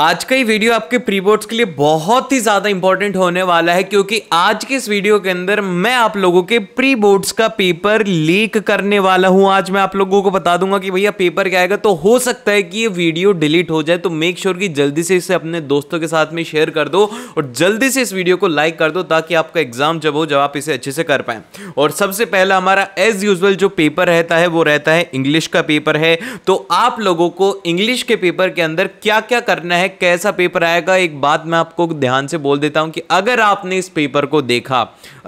आज का ये वीडियो आपके प्री बोर्ड्स के लिए बहुत ही ज़्यादा इंपॉर्टेंट होने वाला है क्योंकि आज के इस वीडियो के अंदर मैं आप लोगों के प्री बोर्ड्स का पेपर लीक करने वाला हूं आज मैं आप लोगों को बता दूंगा कि भैया पेपर क्या आएगा तो हो सकता है कि ये वीडियो डिलीट हो जाए तो मेक श्योर sure कि जल्दी से इसे अपने दोस्तों के साथ में शेयर कर दो और जल्दी से इस वीडियो को लाइक कर दो ताकि आपका एग्जाम जब हो जब आप इसे अच्छे से कर पाए और सबसे पहला हमारा एज यूजल जो पेपर रहता है वो रहता है इंग्लिश का पेपर है तो आप लोगों को इंग्लिश के पेपर के अंदर क्या क्या करना है है कैसा पेपर आएगा एक बात मैं आपको ध्यान से बोल देता हूं कि अगर आपने इस पेपर को देखा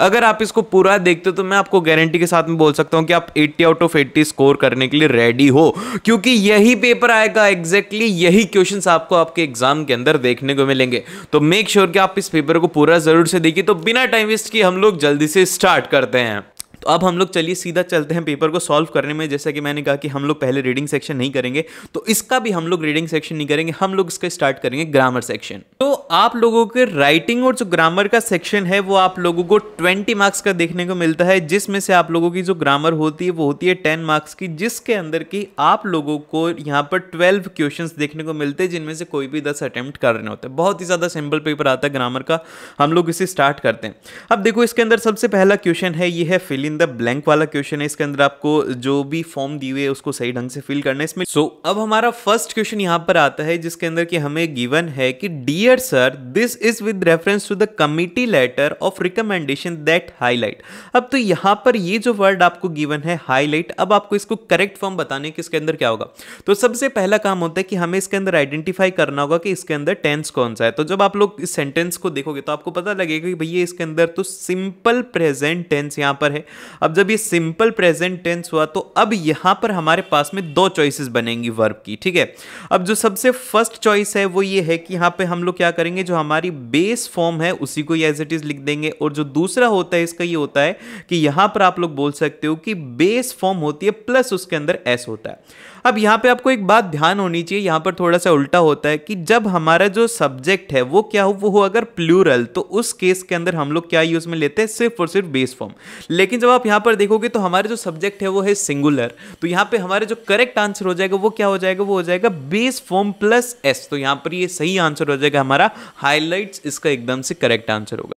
अगर आप इसको पूरा देखते हो तो मैं आपको गारंटी के साथ में बोल सकता हूं कि आप 80 आउट ऑफ 80 स्कोर करने के लिए रेडी हो क्योंकि यही पेपर आएगा एग्जैक्टली exactly यही क्वेश्चन आपको आपके एग्जाम के अंदर देखने को मिलेंगे तो मेक श्योर sure कि आप इस पेपर को पूरा जरूर से देखिए तो बिना टाइम वेस्ट किए हम लोग जल्दी से स्टार्ट करते हैं तो अब हम लोग चलिए सीधा चलते हैं पेपर को सॉल्व करने में जैसा कि मैंने कहा कि हम लोग पहले रीडिंग सेक्शन नहीं करेंगे तो इसका भी हम लोग रीडिंग सेक्शन नहीं करेंगे हम लोग इसका स्टार्ट करेंगे ग्रामर सेक्शन तो आप लोगों के राइटिंग और जो ग्रामर का सेक्शन है वो आप लोगों को ट्वेंटी मार्क्स का देखने को मिलता है जिसमें से आप लोगों की जो ग्रामर होती है वो होती है टेन मार्क्स की जिसके अंदर की आप लोगों को यहाँ पर ट्वेल्व क्वेश्चन देखने को मिलते हैं जिनमें से कोई भी दस अटैम्प्ट करने होते हैं बहुत ही ज़्यादा सिंपल पेपर आता है ग्रामर का हम लोग इसे स्टार्ट करते हैं अब देखो इसके अंदर सबसे पहला क्वेश्चन है ये है फिलिंग इन द ब्लैंक वाला क्वेश्चन है इसके अंदर आपको जो भी फॉर्म दी हुई है उसको सही ढंग से फिल करना है इसमें सो so, अब हमारा फर्स्ट क्वेश्चन यहाँ पर आता है जिसके अंदर कि हमें गिवन है कि dear sir this is with reference to the committee letter of recommendation that highlight अब तो यहाँ पर ये जो वर्ड आपको गिवन है हाईलाइट अब आपको इसको करेक्ट फॉर्म बताने कि इसके अंदर क्या होगा तो सबसे पहला काम होता है कि हमें इसके अंदर आइडेंटिफाई करना होगा कि इसके अंदर टेंस कौन सा है तो जब आप लोग इस सेंटेंस को देखोगे तो आपको पता लगेगा कि भैया इसके अंदर तो सिंपल प्रेजेंट टेंस यहाँ पर है अब जब ये सिंपल प्रेजेंट टेंस हुआ तो अब यहां पर हमारे पास में दो चॉइसेस बनेंगी वर्ब की ठीक है अब जो सबसे फर्स्ट चॉइस है वो ये है कि यहां पे हम लोग क्या करेंगे जो हमारी बेस फॉर्म है उसी को एज इट इज लिख देंगे और जो दूसरा होता है इसका ये होता है कि यहां पर आप लोग बोल सकते हो कि बेस फॉर्म होती है प्लस उसके अंदर एस होता है अब यहाँ पे आपको एक बात ध्यान होनी चाहिए यहाँ पर थोड़ा सा उल्टा होता है कि जब हमारा जो सब्जेक्ट है वो क्या हो वो हो अगर प्लूरल तो उस केस के अंदर हम लोग क्या यूज़ में लेते हैं सिर्फ और सिर्फ बेस फॉर्म लेकिन जब आप यहाँ पर देखोगे तो हमारे जो सब्जेक्ट है वो है सिंगुलर तो यहाँ पर हमारा जो करेक्ट आंसर हो जाएगा वो क्या हो जाएगा वो हो जाएगा बेस फॉर्म प्लस एस तो यहाँ पर ये सही आंसर हो जाएगा हमारा हाईलाइट्स इसका एकदम से करेक्ट आंसर होगा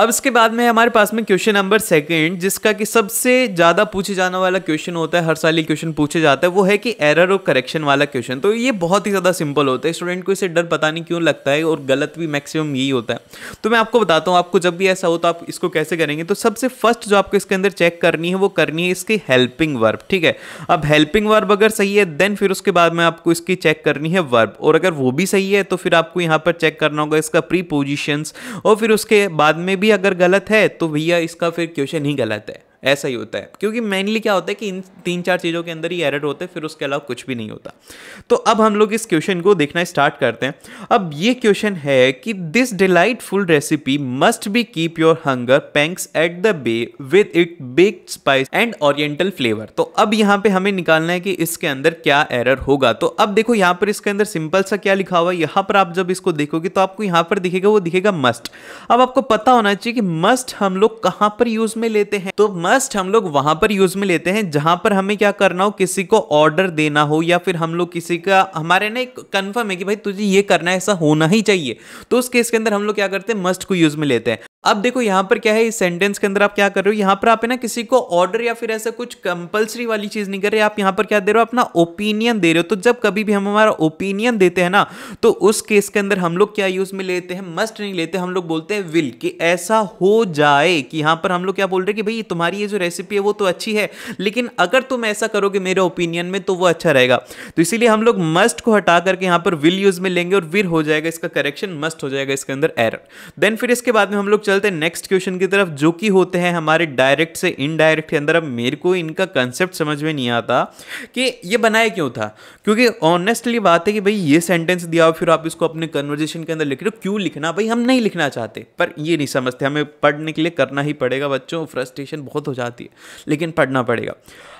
अब इसके बाद में हमारे पास में क्वेश्चन नंबर सेकंड जिसका कि सबसे ज़्यादा पूछे जाने वाला क्वेश्चन होता है हर साल ये क्वेश्चन पूछे जाता है वो है कि एरर और करेक्शन वाला क्वेश्चन तो ये बहुत ही ज़्यादा सिंपल होता है स्टूडेंट को इसे डर पता नहीं क्यों लगता है और गलत भी मैक्सिमम यही होता है तो मैं आपको बताता हूँ आपको जब भी ऐसा हो तो आप इसको कैसे करेंगे तो सबसे फर्स्ट जो आपको इसके अंदर चेक करनी है वो करनी है इसकी हेल्पिंग वर्ब ठीक है अब हेल्पिंग वर्ब अगर सही है देन फिर उसके बाद में आपको इसकी चेक करनी है वर्ब और अगर वो भी सही है तो फिर आपको यहाँ पर चेक करना होगा इसका प्री पोजिशंस और फिर उसके बाद में भी अगर गलत है तो भैया इसका फिर क्वेश्चन ही गलत है ऐसा ही होता है क्योंकि मेनली क्या होता है कि इन तीन चार चीज़ों के अंदर ही एरर होते हैं फिर उसके अलावा कुछ भी नहीं होता तो अब हम लोग इस क्वेश्चन को देखना स्टार्ट करते हैं अब ये क्वेश्चन है कि this delightful recipe must be keep your hunger pangs at the bay with it baked spice and oriental flavour तो अब यहाँ पे हमें निकालना है कि इसके अंदर क्या एरर होगा तो अब देखो यहाँ पर इसके अंदर सिंपल सा क्या लिखा हुआ है यहाँ पर आप जब इसको देखोगे तो आपको यहाँ पर दिखेगा वो दिखेगा मस्ट अब आपको पता होना चाहिए कि मस्ट हम लोग कहाँ पर यूज में लेते हैं तो मस्ट मस्ट हम लोग वहां पर यूज में लेते हैं जहां पर हमें क्या करना हो किसी को ऑर्डर देना हो या फिर हम लोग किसी का हमारे ना एक कन्फर्म है कि भाई तुझे ये करना है ऐसा होना ही चाहिए तो उस केस के अंदर हम लोग क्या करते हैं मस्ट को यूज में लेते हैं अब देखो यहाँ पर क्या है इस सेंटेंस के अंदर आप क्या कर रहे हो यहाँ पर आप है ना किसी को ऑर्डर या फिर ऐसा कुछ कंपलसरी वाली चीज नहीं कर रहे आप यहाँ पर क्या दे रहे हो अपना ओपिनियन दे रहे हो तो जब कभी भी हम हमारा ओपिनियन देते हैं ना तो उस केस के अंदर हम लोग क्या यूज में लेते हैं मस्ट नहीं लेते हम लोग बोलते हैं विल कि ऐसा हो जाए कि यहाँ पर हम लोग क्या बोल रहे हैं कि भाई तुम्हारी ये जो रेसिपी है वो तो अच्छी है लेकिन अगर तुम ऐसा करोगे मेरे ओपिनियन में तो वो अच्छा रहेगा तो इसीलिए हम लोग मस्ट को हटा करके यहाँ पर विल यूज में लेंगे और विर हो जाएगा इसका करेक्शन मस्ट हो जाएगा इसके अंदर एरर देन फिर इसके बाद में हम लोग चलते हैं नेक्स्ट क्वेश्चन की तरफ जो कि होते हैं हमारे डायरेक्ट से इनडायरेक्ट के अंदर अब मेरे को इनका कंसेप्ट समझ में नहीं आता कि ये बनाया क्यों था क्योंकि ऑनेस्टली बात है कि भाई ये सेंटेंस दिया हो फिर आप इसको अपने कन्वर्जेशन के अंदर लिख रहे हो क्यों लिखना भाई हम नहीं लिखना चाहते पर ये नहीं समझते हमें पढ़ने के लिए करना ही पड़ेगा बच्चों फ्रस्ट्रेशन बहुत हो जाती है लेकिन पढ़ना पड़ेगा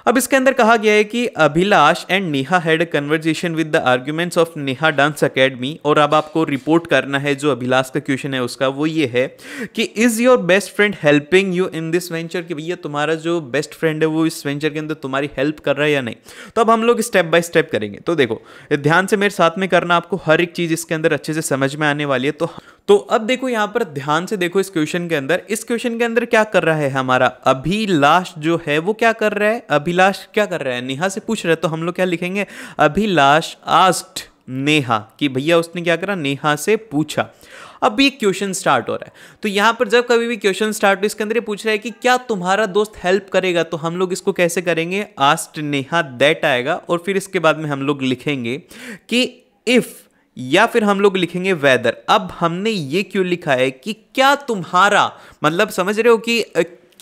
अब इसके अंदर कहा गया है कि Abhilash and Neha had conversation with the arguments of Neha dance academy और अब आपको रिपोर्ट करना है जो अभिलाष का क्वेश्चन है उसका वो ये है कि is your best friend helping you in this venture कि भैया तुम्हारा जो बेस्ट फ्रेंड है वो इस वेंचर के अंदर तुम्हारी हेल्प कर रहा है या नहीं तो अब हम लोग स्टेप बाय स्टेप करेंगे तो देखो ध्यान से मेरे साथ में करना आपको हर एक चीज इसके अंदर अच्छे से समझ में आने वाली है तो तो अब देखो यहां पर ध्यान से देखो इस क्वेश्चन के अंदर इस क्वेश्चन के अंदर क्या कर रहा है हमारा अभिलाष जो है वो क्या कर रहा है अभी अभिलाष क्या कर रहा है नेहा से पूछ रहे तो हम लोग क्या लिखेंगे अभिलाष आस्ट नेहा कि भैया उसने क्या करा नेहा से पूछा अब ये क्वेश्चन स्टार्ट हो रहा है तो यहाँ पर जब कभी भी क्वेश्चन स्टार्ट हो इसके अंदर ये पूछ रहा है कि क्या तुम्हारा दोस्त हेल्प करेगा तो हम लोग इसको कैसे करेंगे आस्ट नेहा दैट आएगा और फिर इसके बाद में हम लोग लिखेंगे कि इफ़ या फिर हम लोग लिखेंगे वेदर अब हमने ये क्यों लिखा है कि क्या तुम्हारा मतलब समझ रहे हो कि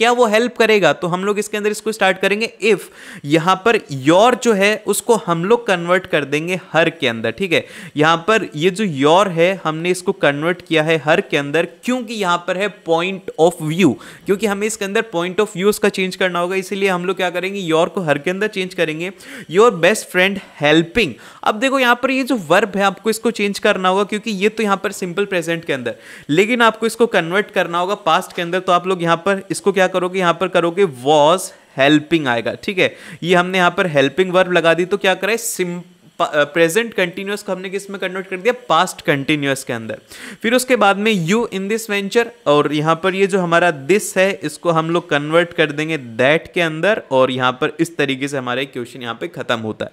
क्या वो हेल्प करेगा तो हम लोग इसके अंदर इसको स्टार्ट करेंगे इफ यहां पर योर जो है उसको हम लोग कन्वर्ट कर देंगे हर के अंदर ठीक है यहां पर ये जो योर है हमने इसको कन्वर्ट किया है हर के अंदर क्योंकि यहां पर है पॉइंट ऑफ व्यू क्योंकि हमें इसके अंदर पॉइंट ऑफ व्यू उसका चेंज करना होगा इसीलिए हम लोग क्या करेंगे योर को हर के अंदर चेंज करेंगे योर बेस्ट फ्रेंड हेल्पिंग अब देखो यहां पर ये जो वर्ब है आपको इसको चेंज करना होगा क्योंकि ये तो यहां पर सिंपल प्रेजेंट के अंदर लेकिन आपको इसको कन्वर्ट करना होगा पास्ट के अंदर तो आप लोग यहां पर इसको क्या करोगे यहां पर करोगे वॉज हेल्पिंग आएगा ठीक है ये हमने यहां पर हेल्पिंग वर्ब लगा दी तो क्या करें सिंपल प्रेजेंट कंटिन्यूस को हमने किस में कन्वर्ट कर दिया पास्ट कंटिन्यूस के अंदर फिर उसके बाद में यू इन दिस वेंचर और यहाँ पर ये जो हमारा दिस है इसको हम लोग कन्वर्ट कर देंगे दैट के अंदर और यहाँ पर इस तरीके से हमारा क्वेश्चन यहाँ पे खत्म होता है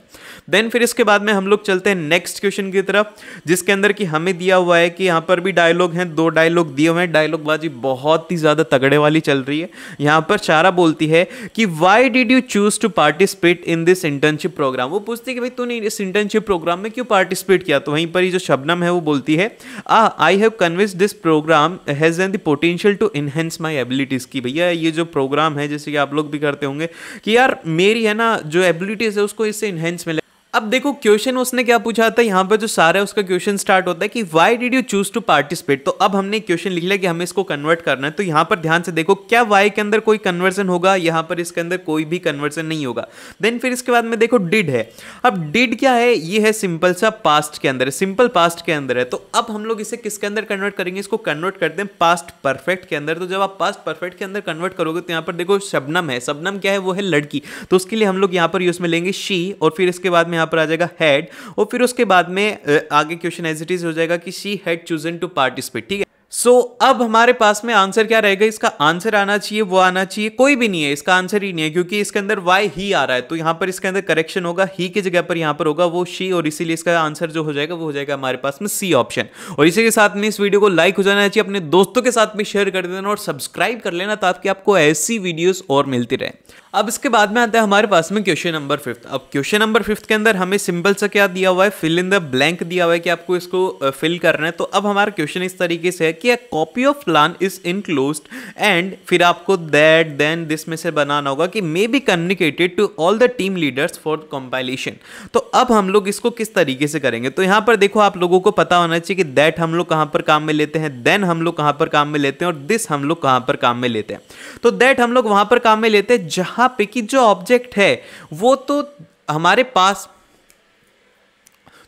देन फिर इसके बाद में हम लोग चलते हैं नेक्स्ट क्वेश्चन की तरफ जिसके अंदर कि हमें दिया हुआ है कि यहाँ पर भी डायलॉग हैं दो डायलॉग दिए हुए हैं डायलॉग बाजी बहुत ही ज़्यादा तगड़े वाली चल रही है यहाँ पर चारा बोलती है कि why did you choose to participate in this internship program वो पूछती है कि भाई तूने इस इंटर्नशिप प्रोग्राम में क्यों पार्टिसिपेट किया तो वहीं पर ही जो शबनम है वो बोलती है ah I have convince this program has an the potential to enhance my abilities की भैया ये जो प्रोग्राम है जैसे कि आप लोग भी करते होंगे कि यार मेरी है ना जो एबिलिटीज़ है उसको इससे इन्हेंस मिले अब देखो क्वेश्चन उसने क्या पूछा था यहाँ पर जो सारा उसका क्वेश्चन स्टार्ट होता है कि why did you choose to participate तो अब हमने क्वेश्चन लिख लिया कि हमें इसको कन्वर्ट करना है तो यहाँ पर ध्यान से देखो क्या वाई के अंदर कोई कन्वर्जन होगा यहाँ पर इसके अंदर कोई भी कन्वर्जन नहीं होगा देन फिर इसके बाद में देखो डिड है अब डिड क्या है ये है सिंपल सा पास्ट के अंदर सिंपल पास्ट के अंदर है तो अब हम लोग इसे किसके अंदर कन्वर्ट करेंगे इसको कन्वर्ट करते हैं पास्ट परफेक्ट के अंदर तो जब आप पास्ट परफेक्ट के अंदर कन्वर्ट करोगे तो यहाँ पर देखो शबनम है शबनम क्या है वो है लड़की तो उसके लिए हम लोग यहाँ पर यूज में लेंगे शी और फिर इसके बाद में यहाँ पर आ जाएगा हैड और फिर उसके बाद में आगे क्वेश्चन एज इट इज हो जाएगा कि she had chosen to participate ठीक है सो so, अब हमारे पास में आंसर क्या रहेगा इसका आंसर आना चाहिए वो आना चाहिए कोई भी नहीं है इसका आंसर ही नहीं है क्योंकि इसके अंदर वाई ही आ रहा है तो यहां पर इसके अंदर करेक्शन होगा ही की जगह पर यहां पर होगा वो शी और इसीलिए इसका आंसर जो हो जाएगा वो हो जाएगा हमारे पास में सी ऑप्शन और इसी के साथ में इस वीडियो को लाइक हो जाना चाहिए अपने दोस्तों के साथ में शेयर कर देना और सब्सक्राइब कर लेना ताकि आपको ऐसी वीडियोज और मिलती रहे अब इसके बाद में आता है हमारे पास में क्वेश्चन नंबर फिफ्थ अब क्वेश्चन नंबर फिफ्थ के अंदर हमें सिंपल सा क्या दिया हुआ है फिल इन द ब्लैंक दिया हुआ है कि आपको इसको फिल करना है तो अब हमारा क्वेश्चन इस तरीके से है कि copy of plan is enclose and फिर आपको दैट देन दिस में से बनाना होगा कि may be communicated to all the team leaders for compilation तो अब हम लोग इसको किस तरीके से करेंगे तो यहाँ पर देखो आप लोगों को पता होना चाहिए कि दैट हम लोग कहाँ पर काम में लेते हैं देन हम लोग कहाँ पर काम में लेते हैं और दिस हम लोग कहाँ पर काम में लेते हैं तो दैट हम लोग वहाँ पर काम में लेते हैं जहाँ यहाँ पे कि जो ऑब्जेक्ट है वो तो हमारे पास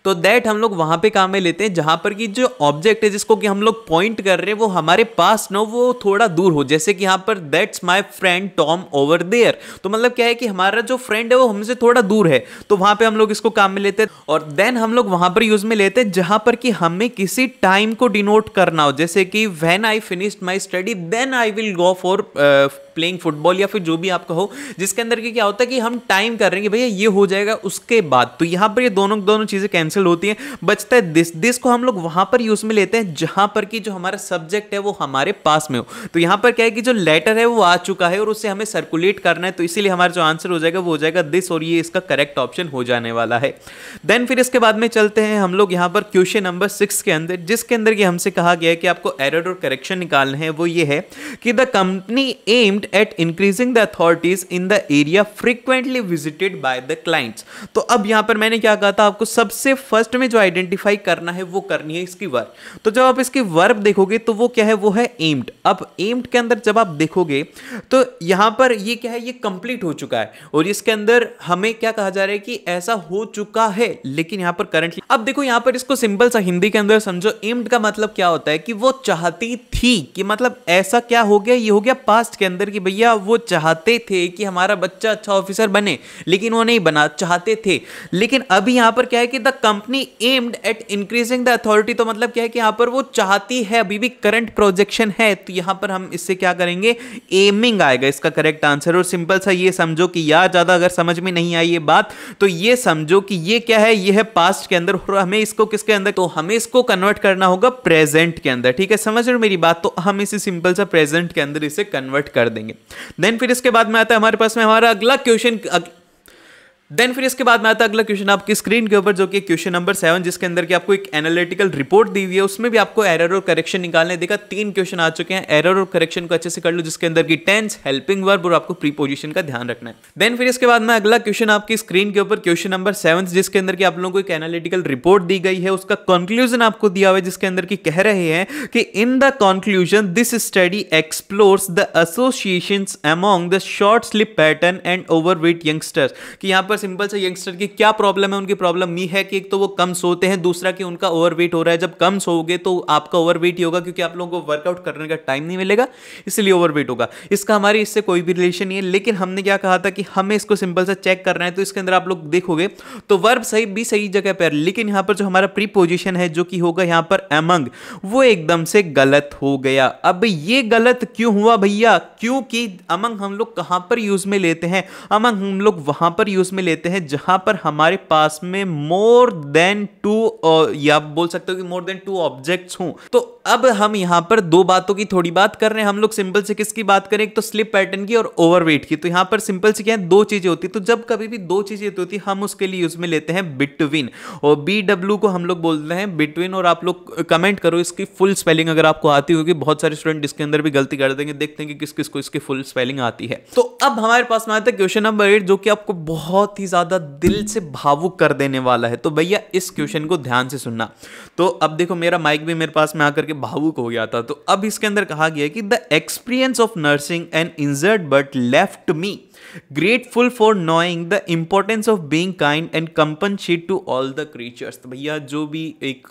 तो दैट हम लोग वहाँ पे काम में लेते हैं जहाँ पर कि जो ऑब्जेक्ट है जिसको कि हम लोग पॉइंट कर रहे हैं वो हमारे पास ना वो थोड़ा दूर हो जैसे कि यहाँ पर that's my friend Tom over there तो मतलब क्या है कि हमारा जो फ्रेंड है वो हमसे थोड़ा दूर है तो वहाँ पे हम लोग इसको काम में लेते हैं और देन हम लोग वहाँ पर यूज़ में लेते हैं जहाँ पर कि हमें किसी टाइम को डिनोट करना हो जैसे कि when I finished my study then I will go for playing football या फिर जो भी आपका हो जिसके अंदर की क्या होता है कि हम टाइम कर रहे हैं भैया ये हो जाएगा उसके बाद तो यहाँ पर ये दोनों दोनों चीज़ें कैंसिल होती हैं बचता है दिस दिस को हम लोग वहाँ पर यूज़ में लेते हैं जहाँ पर कि जो हमारा सब्जेक्ट है वो हमारे पास में हो तो यहाँ पर क्या है कि जो लेटर है वो आ चुका है और उससे हमें सर्कुलेट करना है तो इसीलिए हमारा जो आंसर हो जाएगा वो हो जाएगा दिस और ये इसका करेक्ट ऑप्शन हो जाने वाला है देन फिर इसके बाद में चलते हैं हम लोग यहाँ पर क्वेश्चन नंबर सिक्स के अंदर जिसके अंदर ये हमसे कहा गया है कि आपको एरर और करेक्शन निकालने हैं वो ये है कि the company aimed at increasing the authorities in the area frequently visited by the clients तो अब यहां पर मैंने क्या कहा था आपको सबसे फर्स्ट में जो आइडेंटिफाई करना है वो करनी है इसकी वर्ब तो जब आप इसकी वर्ब देखोगे तो वो क्या है वो है एम्ड अब एम्ड के अंदर जब आप देखोगे तो यहां पर ये क्या है ये कंप्लीट हो चुका है और इसके अंदर हमें क्या कहा जा रहा है कि ऐसा हो चुका है लेकिन यहां पर करंटली अब देखो यहां पर इसको सिंपल सा हिंदी के अंदर समझो एम्ड का मतलब क्या होता है कि वो चाहती थी कि मतलब ऐसा क्या हो गया ये हो गया पास्ट के अंदर ऑफिसर कि भैया वो चाहते थे कि हमारा बच्चा अच्छा ऑफिसर बने लेकिन वो नहीं बना चाहते थे लेकिन अभी यहाँ पर क्या है कि the company aimed at increasing the authority तो मतलब क्या है कि यहाँ पर वो चाहती है अभी भी करंट प्रोजेक्शन है तो यहाँ पर हम इससे क्या करेंगे एमिंग आएगा इसका करेक्ट आंसर और सिंपल सा ये समझो कि या ज़्यादा अगर समझ में नहीं आई ये बात तो ये समझो कि ये क्या है ये है पास्ट के अंदर और हमें इसको किसके अंदर तो हमें इसको कन्वर्ट करना होगा प्रेजेंट के अंदर ठीक है समझ रहे हो मेरी बात तो हम इसे सिंपल सा प्रेजेंट के अंदर इसे कन्वर्ट कर दें देंगे देन फिर इसके बाद में आता है हमारे पास में हमारा अगला क्वेश्चन देन फिर इसके बाद में आता अगला क्वेश्चन आपकी स्क्रीन के ऊपर जो कि क्वेश्चन नंबर सेवन जिसके अंदर की आपको एक एनालिटिकल रिपोर्ट दी हुई है उसमें भी आपको एरर और करेक्शन निकालने देखा तीन क्वेश्चन आ चुके हैं एरर और करेक्शन को अच्छे से कर लो जिसके अंदर की टेंस हेल्पिंग वर्ब और आपको प्रीपोजिशन का ध्यान रखना है देन फिर इसके बाद में अगला क्वेश्चन आपकी स्क्रीन के ऊपर क्वेश्चन नंबर सेवन जिसके अंदर की आप लोगों को एक एनालिटिकल रिपोर्ट दी गई है उसका कंक्लूजन आपको दिया हुआ है जिसके अंदर की कह रहे हैं कि in the conclusion this study explores the association among the short sleep pattern and weight youngsters कि यहाँ पर थोड़ा सिंपल सा यंगस्टर की क्या प्रॉब्लम है उनकी प्रॉब्लम ये है कि एक तो वो कम सोते हैं दूसरा कि उनका ओवरवेट हो रहा है जब कम सोओगे तो आपका ओवरवेट ही होगा क्योंकि आप लोगों को वर्कआउट करने का टाइम नहीं मिलेगा इसलिए ओवरवेट होगा इसका हमारे इससे कोई भी रिलेशन नहीं है लेकिन हमने क्या कहा था कि हमें इसको सिंपल सा चेक करना है तो इसके अंदर आप लोग देखोगे तो वर्ब सही भी सही जगह पर लेकिन यहाँ पर जो हमारा प्री है जो कि होगा यहाँ पर एमंग वो एकदम से गलत हो गया अब ये गलत क्यों हुआ भैया क्योंकि अमंग हम लोग कहाँ पर यूज में लेते हैं अमंग हम लोग वहाँ पर यूज में लेते हैं जहां पर हमारे पास में मोर देन टू या बोल सकते हो कि मोर देन टू ऑब्जेक्ट्स हों तो अब हम यहां पर दो बातों की थोड़ी बात कर रहे हैं हम लोग सिंपल से किसकी बात करें एक तो स्लिप पैटर्न की और ओवरवेट की तो यहां पर सिंपल से क्या है दो चीजें होती है तो जब कभी भी दो चीजें होती है हम उसके लिए यूज में लेते हैं बिटवीन और बी डब्ल्यू को हम लोग बोलते हैं बिटवीन और आप लोग कमेंट uh, करो इसकी फुल स्पेलिंग अगर आपको आती होगी बहुत सारे स्टूडेंट इसके अंदर भी गलती कर देंगे देखते हैं कि किस किस को इसकी फुल स्पेलिंग आती है तो अब हमारे पास में आता है क्वेश्चन नंबर एट जो कि आपको बहुत ही ज़्यादा दिल से भावुक कर देने वाला है तो भैया इस क्वेश्चन को ध्यान से सुनना तो अब देखो मेरा माइक भी मेरे पास में आकर के भावुक हो गया था तो अब इसके अंदर कहा गया कि the experience of nursing and injured but left me grateful for knowing the importance of being kind and compassionate to all the creatures भैया जो भी एक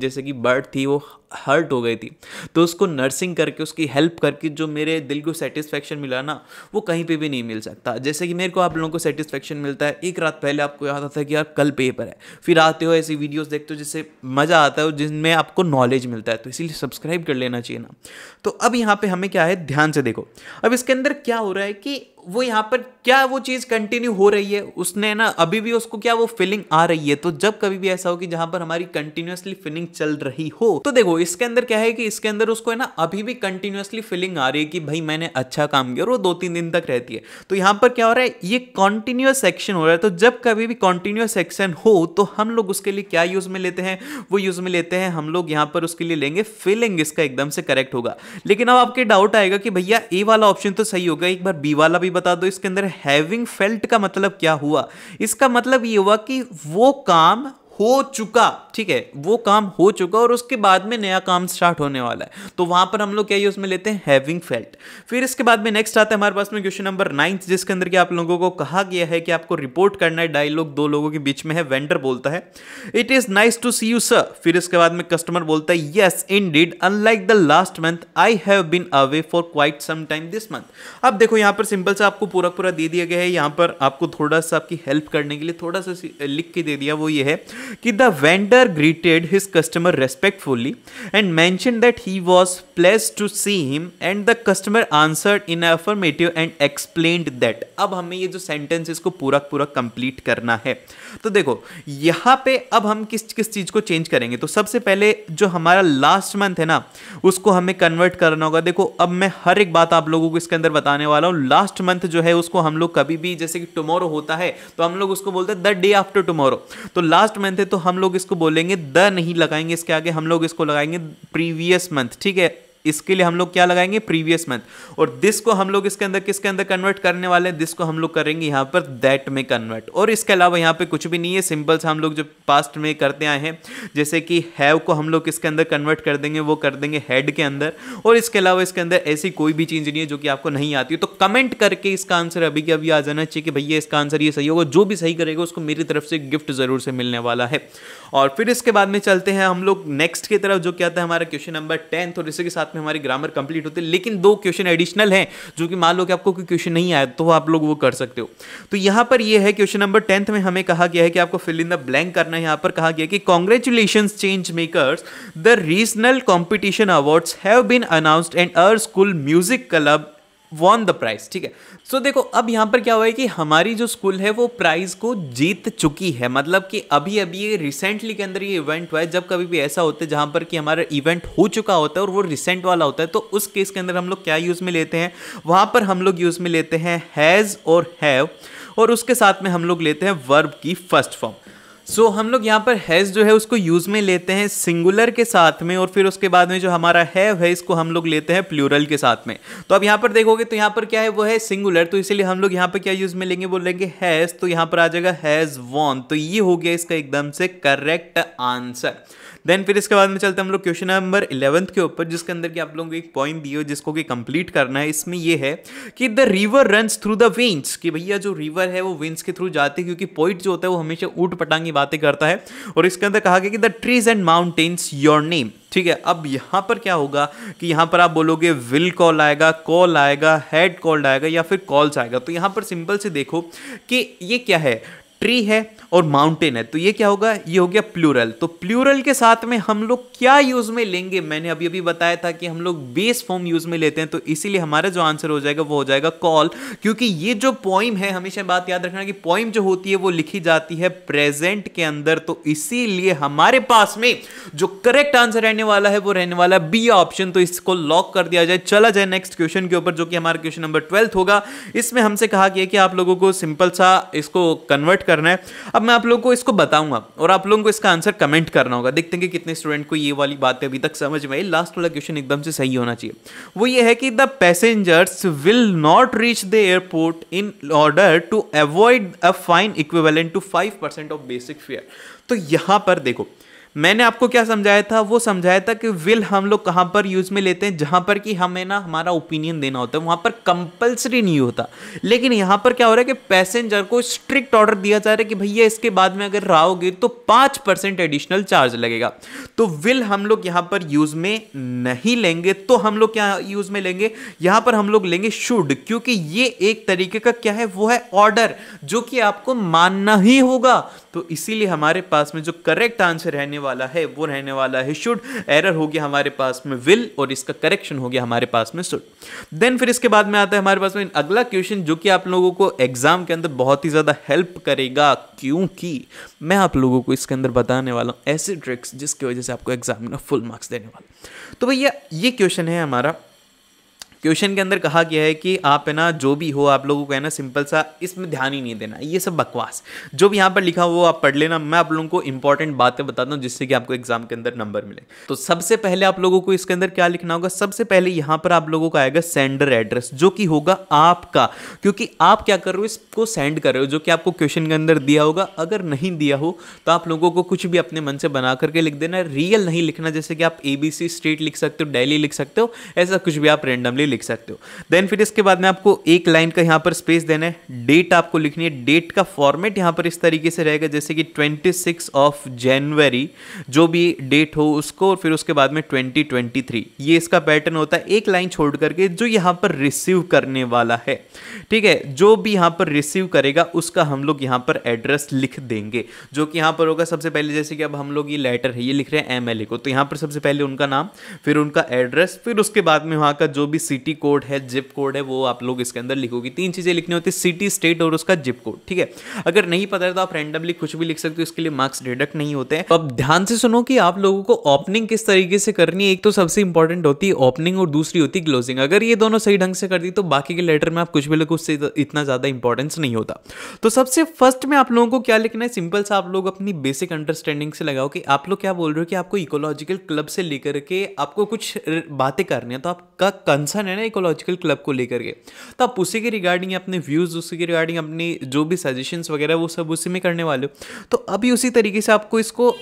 जैसे कि बर्ड थी वो हर्ट हो गई थी तो उसको नर्सिंग करके उसकी हेल्प करके जो मेरे दिल को सेटिस्फेक्शन मिला ना वो कहीं पे भी नहीं मिल सकता जैसे कि मेरे को आप लोगों को सेटिस्फेक्शन मिलता है एक रात पहले आपको याद आता है कि यार कल पेपर है फिर आते हो ऐसी वीडियोस देखते हो जिससे मज़ा आता है जिनमें आपको नॉलेज मिलता है तो इसीलिए सब्सक्राइब कर लेना चाहिए ना तो अब यहाँ पर हमें क्या है ध्यान से देखो अब इसके अंदर क्या हो रहा है कि वो यहाँ पर क्या वो चीज़ कंटिन्यू हो रही है उसने ना अभी भी उसको क्या वो फीलिंग आ रही है तो जब कभी भी ऐसा हो कि जहाँ पर हमारी कंटिन्यूसली फीलिंग चल रही हो तो देखो इसके अंदर क्या है कि इसके अंदर उसको है ना अभी भी कंटिन्यूसली फीलिंग आ रही है कि भाई मैंने अच्छा काम किया और वो दो तीन दिन तक रहती है तो यहाँ पर क्या हो रहा है ये कॉन्टिन्यूस एक्शन हो रहा है तो जब कभी भी कॉन्टिन्यूस एक्शन हो तो हम लोग उसके लिए क्या यूज़ में लेते हैं वो यूज़ में लेते हैं हम लोग यहाँ पर उसके लिए लेंगे फीलिंग इसका एकदम से करेक्ट होगा लेकिन अब आपके डाउट आएगा कि भैया ए वाला ऑप्शन तो सही होगा एक बार बी वाला अभी बता दो इसके अंदर हैविंग फेल्ट का मतलब क्या हुआ इसका मतलब ये हुआ कि वो काम हो चुका ठीक है वो काम हो चुका और उसके बाद में नया काम स्टार्ट होने वाला है तो वहां पर हम लोग क्या उसमें लेते हैं हैविंग फेल्ट फिर इसके बाद में नेक्स्ट आता है हमारे पास में क्वेश्चन नंबर नाइन्थ जिसके अंदर आप लोगों को कहा गया है कि आपको रिपोर्ट करना है डायलॉग दो लोगों के बीच में है वेंडर बोलता है it is nice to see you sir फिर इसके बाद में कस्टमर बोलता है yes indeed unlike the last month I have been away for quite some time this month अब देखो यहाँ पर सिंपल सा आपको पूरा पूरा दे दिया गया है यहाँ पर आपको थोड़ा सा आपकी हेल्प करने के लिए थोड़ा सा लिख के दे दिया वो ये है कि the vendor greeted his customer respectfully and mention that he was pleased to see him and the customer answer in affirmative and explain that अब हमें ये जो सेंटेंस इसको पूरा पूरा कंप्लीट करना है तो देखो यहाँ पे अब हम किस किस चीज़ को चेंज करेंगे तो सबसे पहले जो हमारा लास्ट मंथ है ना उसको हमें कन्वर्ट करना होगा देखो अब मैं हर एक बात आप लोगों को इसके अंदर बताने वाला हूँ लास्ट मंथ जो है उसको हम लोग कभी भी जैसे कि टुमारो होता है तो हम लोग उसको बोलते हैं द डे आफ्टर टुमारो तो लास्ट मंथ मंथ है तो हम लोग इसको बोलेंगे द नहीं लगाएंगे इसके आगे हम लोग इसको लगाएंगे प्रीवियस मंथ ठीक है इसके लिए हम लोग क्या लगाएंगे प्रीवियस मंथ और दिस को हम लोग इसके अंदर किसके अंदर कन्वर्ट करने वाले हैं दिस को हम लोग करेंगे यहाँ पर दैट में कन्वर्ट और इसके अलावा यहाँ पे कुछ भी नहीं है सिंपल हम लोग जो पास्ट में करते आए हैं जैसे कि हैव को हम लोग किसके अंदर कन्वर्ट कर देंगे वो कर देंगे हेड के अंदर और इसके अलावा इसके अंदर ऐसी कोई भी चीज़ नहीं है जो कि आपको नहीं आती तो कमेंट करके इसका आंसर अभी के अभी आ जाना चाहिए कि भैया इसका आंसर ये सही होगा जो भी सही करेगा उसको मेरी तरफ से गिफ्ट ज़रूर से मिलने वाला है और फिर इसके बाद में चलते हैं हम लोग नेक्स्ट की तरफ जो क्या था हमारा क्वेश्चन नंबर टेंथ और इसी के साथ में हमारी ग्रामर कंप्लीट होती है लेकिन दो क्वेश्चन एडिशनल हैं जो कि मान लो कि आपको कोई क्वेश्चन नहीं आया तो आप लोग वो कर सकते हो तो यहाँ पर ये है क्वेश्चन नंबर टेंथ में हमें कहा गया है कि आपको फिल इन द ब्लैंक करना है यहाँ पर कहा गया कि congratulation change makers the regional competition awards have been announced and our school music club won the prize ठीक है सो so, देखो अब यहाँ पर क्या हुआ है कि हमारी जो स्कूल है वो प्राइज को जीत चुकी है मतलब कि अभी अभी ये रिसेंटली के अंदर ये इवेंट हुआ है जब कभी भी ऐसा होता है जहाँ पर कि हमारा इवेंट हो चुका होता है और वो रिसेंट वाला होता है तो उस केस के अंदर हम लोग क्या यूज़ में लेते हैं वहाँ पर हम लोग यूज़ में लेते हैं हैज़ और हैव और उसके साथ में हम लोग लेते हैं वर्ब की फर्स्ट फॉर्म सो so, हम लोग यहाँ पर हैज़ जो है उसको यूज़ में लेते हैं सिंगुलर के साथ में और फिर उसके बाद में जो हमारा है है इसको हम लोग लेते हैं प्लूरल के साथ में तो अब यहाँ पर देखोगे तो यहाँ पर क्या है वो है सिंगुलर तो इसीलिए हम लोग यहाँ पर क्या यूज़ में लेंगे बोलेंगे हैज़ तो यहाँ पर आ जाएगा हैज़ वॉन तो ये हो गया इसका एकदम से करेक्ट आंसर देन फिर इसके बाद में चलते हैं हम लोग क्वेश्चन नंबर इलेवंथ के ऊपर जिसके अंदर की आप लोगों को एक पॉइंट दिए जिसको कि कंप्लीट करना है इसमें यह है कि the river run through the veins कि भैया जो रिवर है वो वेंस के थ्रू जाते क्योंकि पॉइंट जो होता है वो हमेशा ऊट पटांगी बातें करता है और इसके अंदर कहा गया कि the trees and mountains your name ठीक है अब यहाँ पर क्या होगा कि यहाँ पर आप बोलोगे विल कॉल आएगा कॉल आएगा हेड कॉल आएगा या फिर कॉल्स आएगा तो यहाँ पर सिंपल से देखो कि ये क्या है ट्री है और माउंटेन है तो ये क्या होगा ये हो गया प्लूरल तो प्लूरल के साथ में हम लोग क्या यूज में लेंगे मैंने अभी अभी बताया था कि हम लोग बेस फॉर्म यूज में लेते हैं तो इसीलिए हमारा जो आंसर हो जाएगा वो हो जाएगा कॉल क्योंकि ये जो पॉइम है हमेशा बात याद रखना कि पॉइम जो होती है वो लिखी जाती है प्रेजेंट के अंदर तो इसीलिए हमारे पास में जो करेक्ट आंसर रहने वाला है वो रहने वाला बी ऑप्शन तो इसको लॉक कर दिया जाए चला जाए नेक्स्ट क्वेश्चन के ऊपर जो कि हमारा क्वेश्चन नंबर ट्वेल्थ होगा इसमें हमसे कहा गया कि आप लोगों को सिंपल सा इसको कन्वर्ट करना है अब मैं आप लोगों को इसको बताऊंगा और आप लोगों को इसका आंसर कमेंट करना होगा देखते हैं कि कितने स्टूडेंट को ये वाली बातें अभी तक समझ में आई लास्ट वाला क्वेश्चन एकदम से सही होना चाहिए वो ये है कि the passengers will not reach the airport in order to avoid a fine equivalent to five percent of basic fare तो यहां पर देखो मैंने आपको क्या समझाया था वो समझाया था कि विल हम लोग कहाँ पर यूज़ में लेते हैं जहाँ पर कि हमें ना हमारा ओपिनियन देना होता है वहाँ पर कंपलसरी नहीं होता लेकिन यहाँ पर क्या हो रहा है कि पैसेंजर को स्ट्रिक्ट ऑर्डर दिया जा रहा है कि भैया इसके बाद में अगर आओगे तो पाँच परसेंट एडिशनल चार्ज लगेगा तो विल हम लोग यहां पर यूज में नहीं लेंगे तो हम लोग क्या यूज में लेंगे यहां पर हम लोग लेंगे शुड क्योंकि ये एक तरीके का क्या है वो है ऑर्डर जो कि आपको मानना ही होगा तो इसीलिए हमारे पास में जो करेक्ट आंसर रहने वाला है वो रहने वाला है शुड एरर हो गया हमारे पास में विल और इसका करेक्शन हो गया हमारे पास में शुड देन फिर इसके बाद में आता है हमारे पास में अगला क्वेश्चन जो कि आप लोगों को एग्जाम के अंदर बहुत ही ज़्यादा हेल्प करेगा क्योंकि मैं आप लोगों को इसके अंदर बताने वाला हूं ऐसे ट्रिक्स जिसकी वजह से आपको एग्जाम में फुल मार्क्स देने वाला तो भैया ये क्वेश्चन है हमारा क्वेश्चन के अंदर कहा गया है कि आप है ना जो भी हो आप लोगों को है ना सिंपल सा इसमें ध्यान ही नहीं देना ये सब बकवास जो भी यहाँ पर लिखा हो आप पढ़ लेना मैं आप लोगों को इंपॉर्टेंट बातें बताता हूँ जिससे कि आपको एग्जाम के अंदर नंबर मिले तो सबसे पहले आप लोगों को इसके अंदर क्या लिखना होगा सबसे पहले यहाँ पर आप लोगों का आएगा सेंडर एड्रेस जो कि होगा आपका क्योंकि आप क्या कर रहे हो इसको सेंड कर रहे हो जो कि आपको क्वेश्चन के अंदर दिया होगा अगर नहीं दिया हो तो आप लोगों को कुछ भी अपने मन से बना करके लिख देना रियल नहीं लिखना जैसे कि आप ए स्ट्रीट लिख सकते हो डेली लिख सकते हो ऐसा कुछ भी आप रेंडमली लिख सकते हो देन फिर इसके बाद में आपको एक लाइन का यहाँ पर स्पेस देना है डेट आपको लिखनी है डेट का फॉर्मेट यहाँ पर इस तरीके से रहेगा जैसे कि ट्वेंटी सिक्स ऑफ जनवरी जो भी डेट हो उसको और फिर उसके बाद में ट्वेंटी ट्वेंटी थ्री ये इसका पैटर्न होता है एक लाइन छोड़ करके जो यहाँ पर रिसीव करने वाला है ठीक है जो भी यहाँ पर रिसीव करेगा उसका हम लोग यहाँ पर एड्रेस लिख देंगे जो कि यहाँ पर होगा सबसे पहले जैसे कि अब हम लोग ये लेटर है ये लिख रहे हैं एम को तो यहाँ पर सबसे पहले उनका नाम फिर उनका एड्रेस फिर उसके बाद में वहाँ का जो भी सी सिटी कोड है जिप कोड है वो आप लोग इसके अंदर लिखोगे तीन चीज़ें लिखनी होती है सिटी स्टेट और उसका जिप कोड ठीक है अगर नहीं पता है तो आप रेंडमली कुछ भी लिख सकते हो इसके लिए मार्क्स डिडक्ट नहीं होते हैं तो अब ध्यान से सुनो कि आप लोगों को ओपनिंग किस तरीके से करनी है एक तो सबसे इंपॉर्टेंट होती है ओपनिंग और दूसरी होती है क्लोजिंग अगर ये दोनों सही ढंग से कर दी तो बाकी के लेटर में आप कुछ भी लिखो उससे तो इतना ज़्यादा इंपॉर्टेंस नहीं होता तो सबसे फर्स्ट में आप लोगों को क्या लिखना है सिंपल सा आप लोग अपनी बेसिक अंडरस्टैंडिंग से लगाओ कि आप लोग क्या बोल रहे हो कि आपको इकोलॉजिकल क्लब से लेकर के आपको कुछ बातें करनी है तो आपका कंसर्न है ना इकोलॉजिकल क्लब को लेकर के तो आप उसी के रिगार्डिंग अपने व्यूज़ उसी के रिगार्डिंग अपनी जो भी सजेशन वगैरह वो सब उसी में करने वाले हो तो अभी उसी तरीके से आपको इसको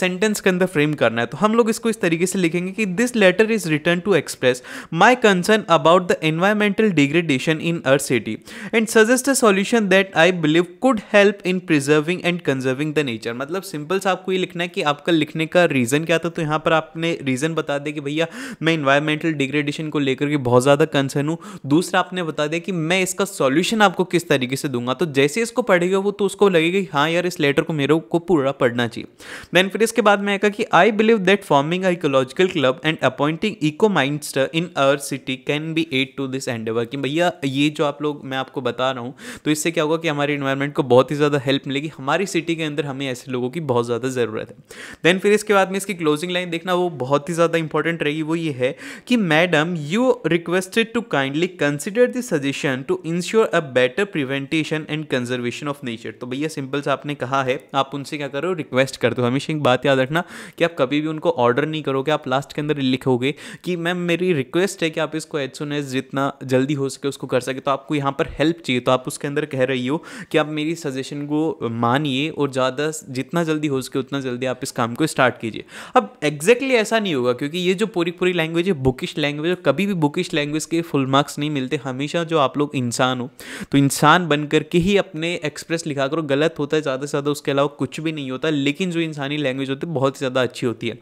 सेंटेंस के अंदर फ्रेम करना है तो हम लोग इसको इस तरीके से लिखेंगे कि this letter is return to express my concern about the environmental degradation in our city and suggest a solution that I believe could help in preserving and conserving the nature मतलब सिंपल सा आपको ये लिखना है कि आपका लिखने का रीज़न क्या था तो यहाँ पर आपने रीज़न बता दिया कि भैया मैं इन्वायरमेंटल डिग्रेडेशन को लेकर के बहुत ज़्यादा कंसर्न हूँ दूसरा आपने बता दिया कि मैं इसका सॉल्यूशन आपको किस तरीके से दूंगा तो जैसे इसको पढ़ेगा वो तो उसको लगेगा कि हाँ यार इस लेटर को मेरे को पूरा पढ़ना चाहिए देन फिर इसके बाद मैं कहा कि I believe that forming ecological club and appointing eco minister in our city can be aid to this endeavour कि भैया ये जो आप लोग मैं आपको बता रहा हूँ तो इससे क्या होगा कि हमारे इन्वायरमेंट को बहुत ही ज़्यादा हेल्प मिलेगी हमारी सिटी के अंदर हमें ऐसे लोगों की बहुत ज़्यादा ज़रूरत है देन फिर इसके बाद में इसकी क्लोजिंग लाइन देखना वो बहुत ही ज़्यादा इंपॉर्टेंट रहेगी वो ये है कि madam you requested to kindly consider the suggestion to ensure a better preventation and conservation of nature तो भैया सिंपल सा आपने कहा है आप उनसे क्या करो रिक्वेस्ट कर दो हमेशा एक बात याद रखना कि आप कभी भी उनको ऑर्डर नहीं करोगे आप लास्ट के अंदर लिखोगे कि मैम मेरी रिक्वेस्ट है कि आप इसको एज सुन एज जितना जल्दी हो सके उसको कर सके तो आपको यहाँ पर हेल्प चाहिए तो आप उसके अंदर कह रही हो कि आप मेरी सजेशन को मानिए और ज़्यादा जितना जल्दी हो सके उतना जल्दी आप इस काम को स्टार्ट कीजिए अब एग्जैक्टली exactly ऐसा नहीं होगा क्योंकि ये जो पूरी पूरी लैंग्वेज है बुकिश लैंग्वेज कभी भी बुकिश इंग्लिश लैंग्वेज के फुल मार्क्स नहीं मिलते हमेशा जो आप लोग इंसान हो तो इंसान बन करके ही अपने एक्सप्रेस लिखा करो गलत होता है ज़्यादा से ज़्यादा उसके अलावा कुछ भी नहीं होता लेकिन जो इंसानी लैंग्वेज होती है बहुत ही ज़्यादा अच्छी होती है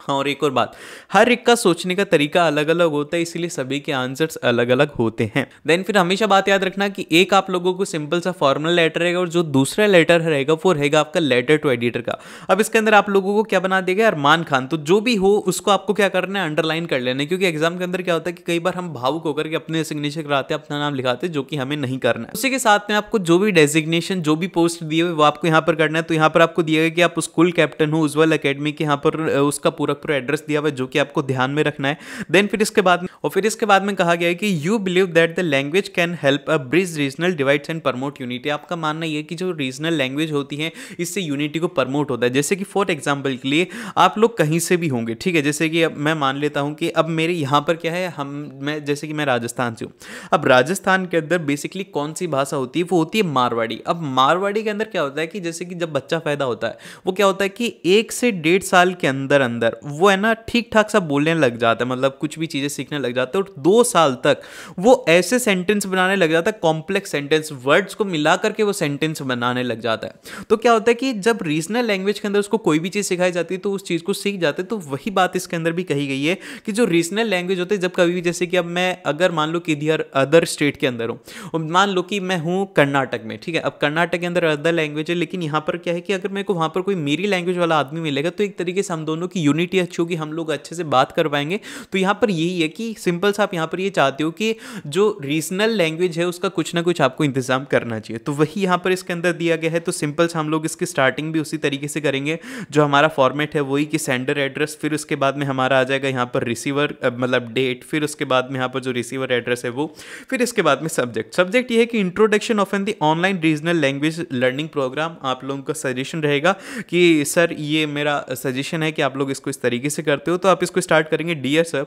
हाँ और एक और बात हर एक का सोचने का तरीका अलग अलग होता है इसलिए सभी के आंसर्स अलग अलग होते हैं देन फिर हमेशा बात याद रखना कि एक आप लोगों को सिंपल सा फॉर्मल लेटर रहेगा और जो दूसरा लेटर रहेगा वो रहेगा आपका लेटर टू एडिटर का अब इसके अंदर आप लोगों को क्या बना देगा अरमान खान तो जो भी हो उसको आपको क्या करना है अंडरलाइन कर लेना है क्योंकि एग्जाम के अंदर क्या होता है कि कई बार हम भावुक होकर के अपने सिग्नेचर कराते हैं अपना नाम लिखाते जो कि हमें नहीं करना है उसी के साथ में आपको जो भी डेजिग्नेशन जो भी पोस्ट दिए हुए वो आपको यहाँ पर करना है तो यहाँ पर आपको दिया गया कि आप स्कूल कैप्टन हो उज्वल अकेडमी के यहाँ पर उसका गोरखपुर एड्रेस दिया हुआ है जो कि आपको ध्यान में रखना है देन फिर इसके बाद में और फिर इसके बाद में कहा गया है कि you believe that the language can help a bridge regional divides and promote unity आपका मानना यह कि जो रीजनल लैंग्वेज होती है इससे यूनिटी को प्रमोट होता है जैसे कि फॉर एग्जाम्पल के लिए आप लोग कहीं से भी होंगे ठीक है जैसे कि अब मैं मान लेता हूँ कि अब मेरे यहाँ पर क्या है हम मैं जैसे कि मैं राजस्थान से हूँ अब राजस्थान के अंदर बेसिकली कौन सी भाषा होती है वो होती है मारवाड़ी अब मारवाड़ी के अंदर क्या होता है कि जैसे कि जब बच्चा पैदा होता है वो क्या होता है कि एक से डेढ़ साल के अंदर अंदर वो है ना ठीक ठाक सा बोलने लग जाता है मतलब कुछ भी चीज़ें सीखने लग जाता है और दो साल तक वो ऐसे सेंटेंस बनाने लग जाता है कॉम्प्लेक्स सेंटेंस वर्ड्स को मिला करके वो सेंटेंस बनाने लग जाता है तो क्या होता है कि जब रीजनल लैंग्वेज के अंदर उसको कोई भी चीज़ सिखाई जाती है तो उस चीज़ को सीख जाते हैं तो वही बात इसके अंदर भी कही गई है कि जो रीजनल लैंग्वेज होती है जब कभी भी जैसे कि अब मैं अगर मान लो कि इधर अदर स्टेट के अंदर हूँ मान लो कि मैं हूँ कर्नाटक में ठीक है अब कर्नाटक के अंदर अदर लैंग्वेज है लेकिन यहाँ पर क्या है कि अगर मेरे को वहाँ पर कोई मेरी लैंग्वेज वाला आदमी मिलेगा तो एक तरीके से हम दोनों की यूनिट क्वालिटी अच्छी होगी हम लोग अच्छे से बात कर पाएंगे तो यहाँ पर यही है कि सिंपल सा आप यहाँ पर ये यह चाहते हो कि जो रीजनल लैंग्वेज है उसका कुछ ना कुछ आपको इंतजाम करना चाहिए तो वही यहाँ पर इसके अंदर दिया गया है तो सिंपल सा हम लोग इसकी स्टार्टिंग भी उसी तरीके से करेंगे जो हमारा फॉर्मेट है वही कि सेंडर एड्रेस फिर उसके बाद में हमारा आ जाएगा यहाँ पर रिसीवर मतलब डेट फिर उसके बाद में यहाँ पर जो रिसीवर एड्रेस है वो फिर इसके बाद में सब्जेक्ट सब्जेक्ट ये है कि introduction of an the online regional language learning programme आप लोगों का सजेशन रहेगा कि सर ये मेरा सजेशन है कि आप लोग इसको इस तरीके से करते हो तो आप इसको स्टार्ट करेंगे dear sir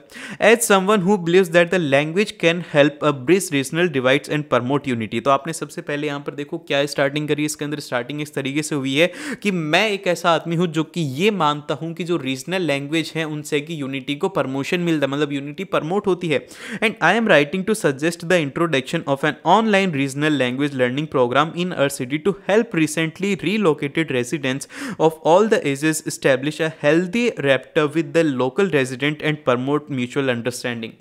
as someone who believes that the language can help a bridge regional divides and promote unity तो आपने सबसे पहले यहाँ पर देखो क्या स्टार्टिंग करी इसके अंदर स्टार्टिंग इस तरीके से हुई है कि मैं एक ऐसा आदमी हूँ जो कि ये मानता हूँ कि जो रीजनल लैंग्वेज है उनसे कि यूनिटी को प्रमोशन मिलता मतलब यूनिटी प्रमोट होती है and I am writing to suggest the introduction of an online regional language learning programme in our city to help recently relocated residents of all the ages establish a healthy rap chapter with the local resident and promote mutual understanding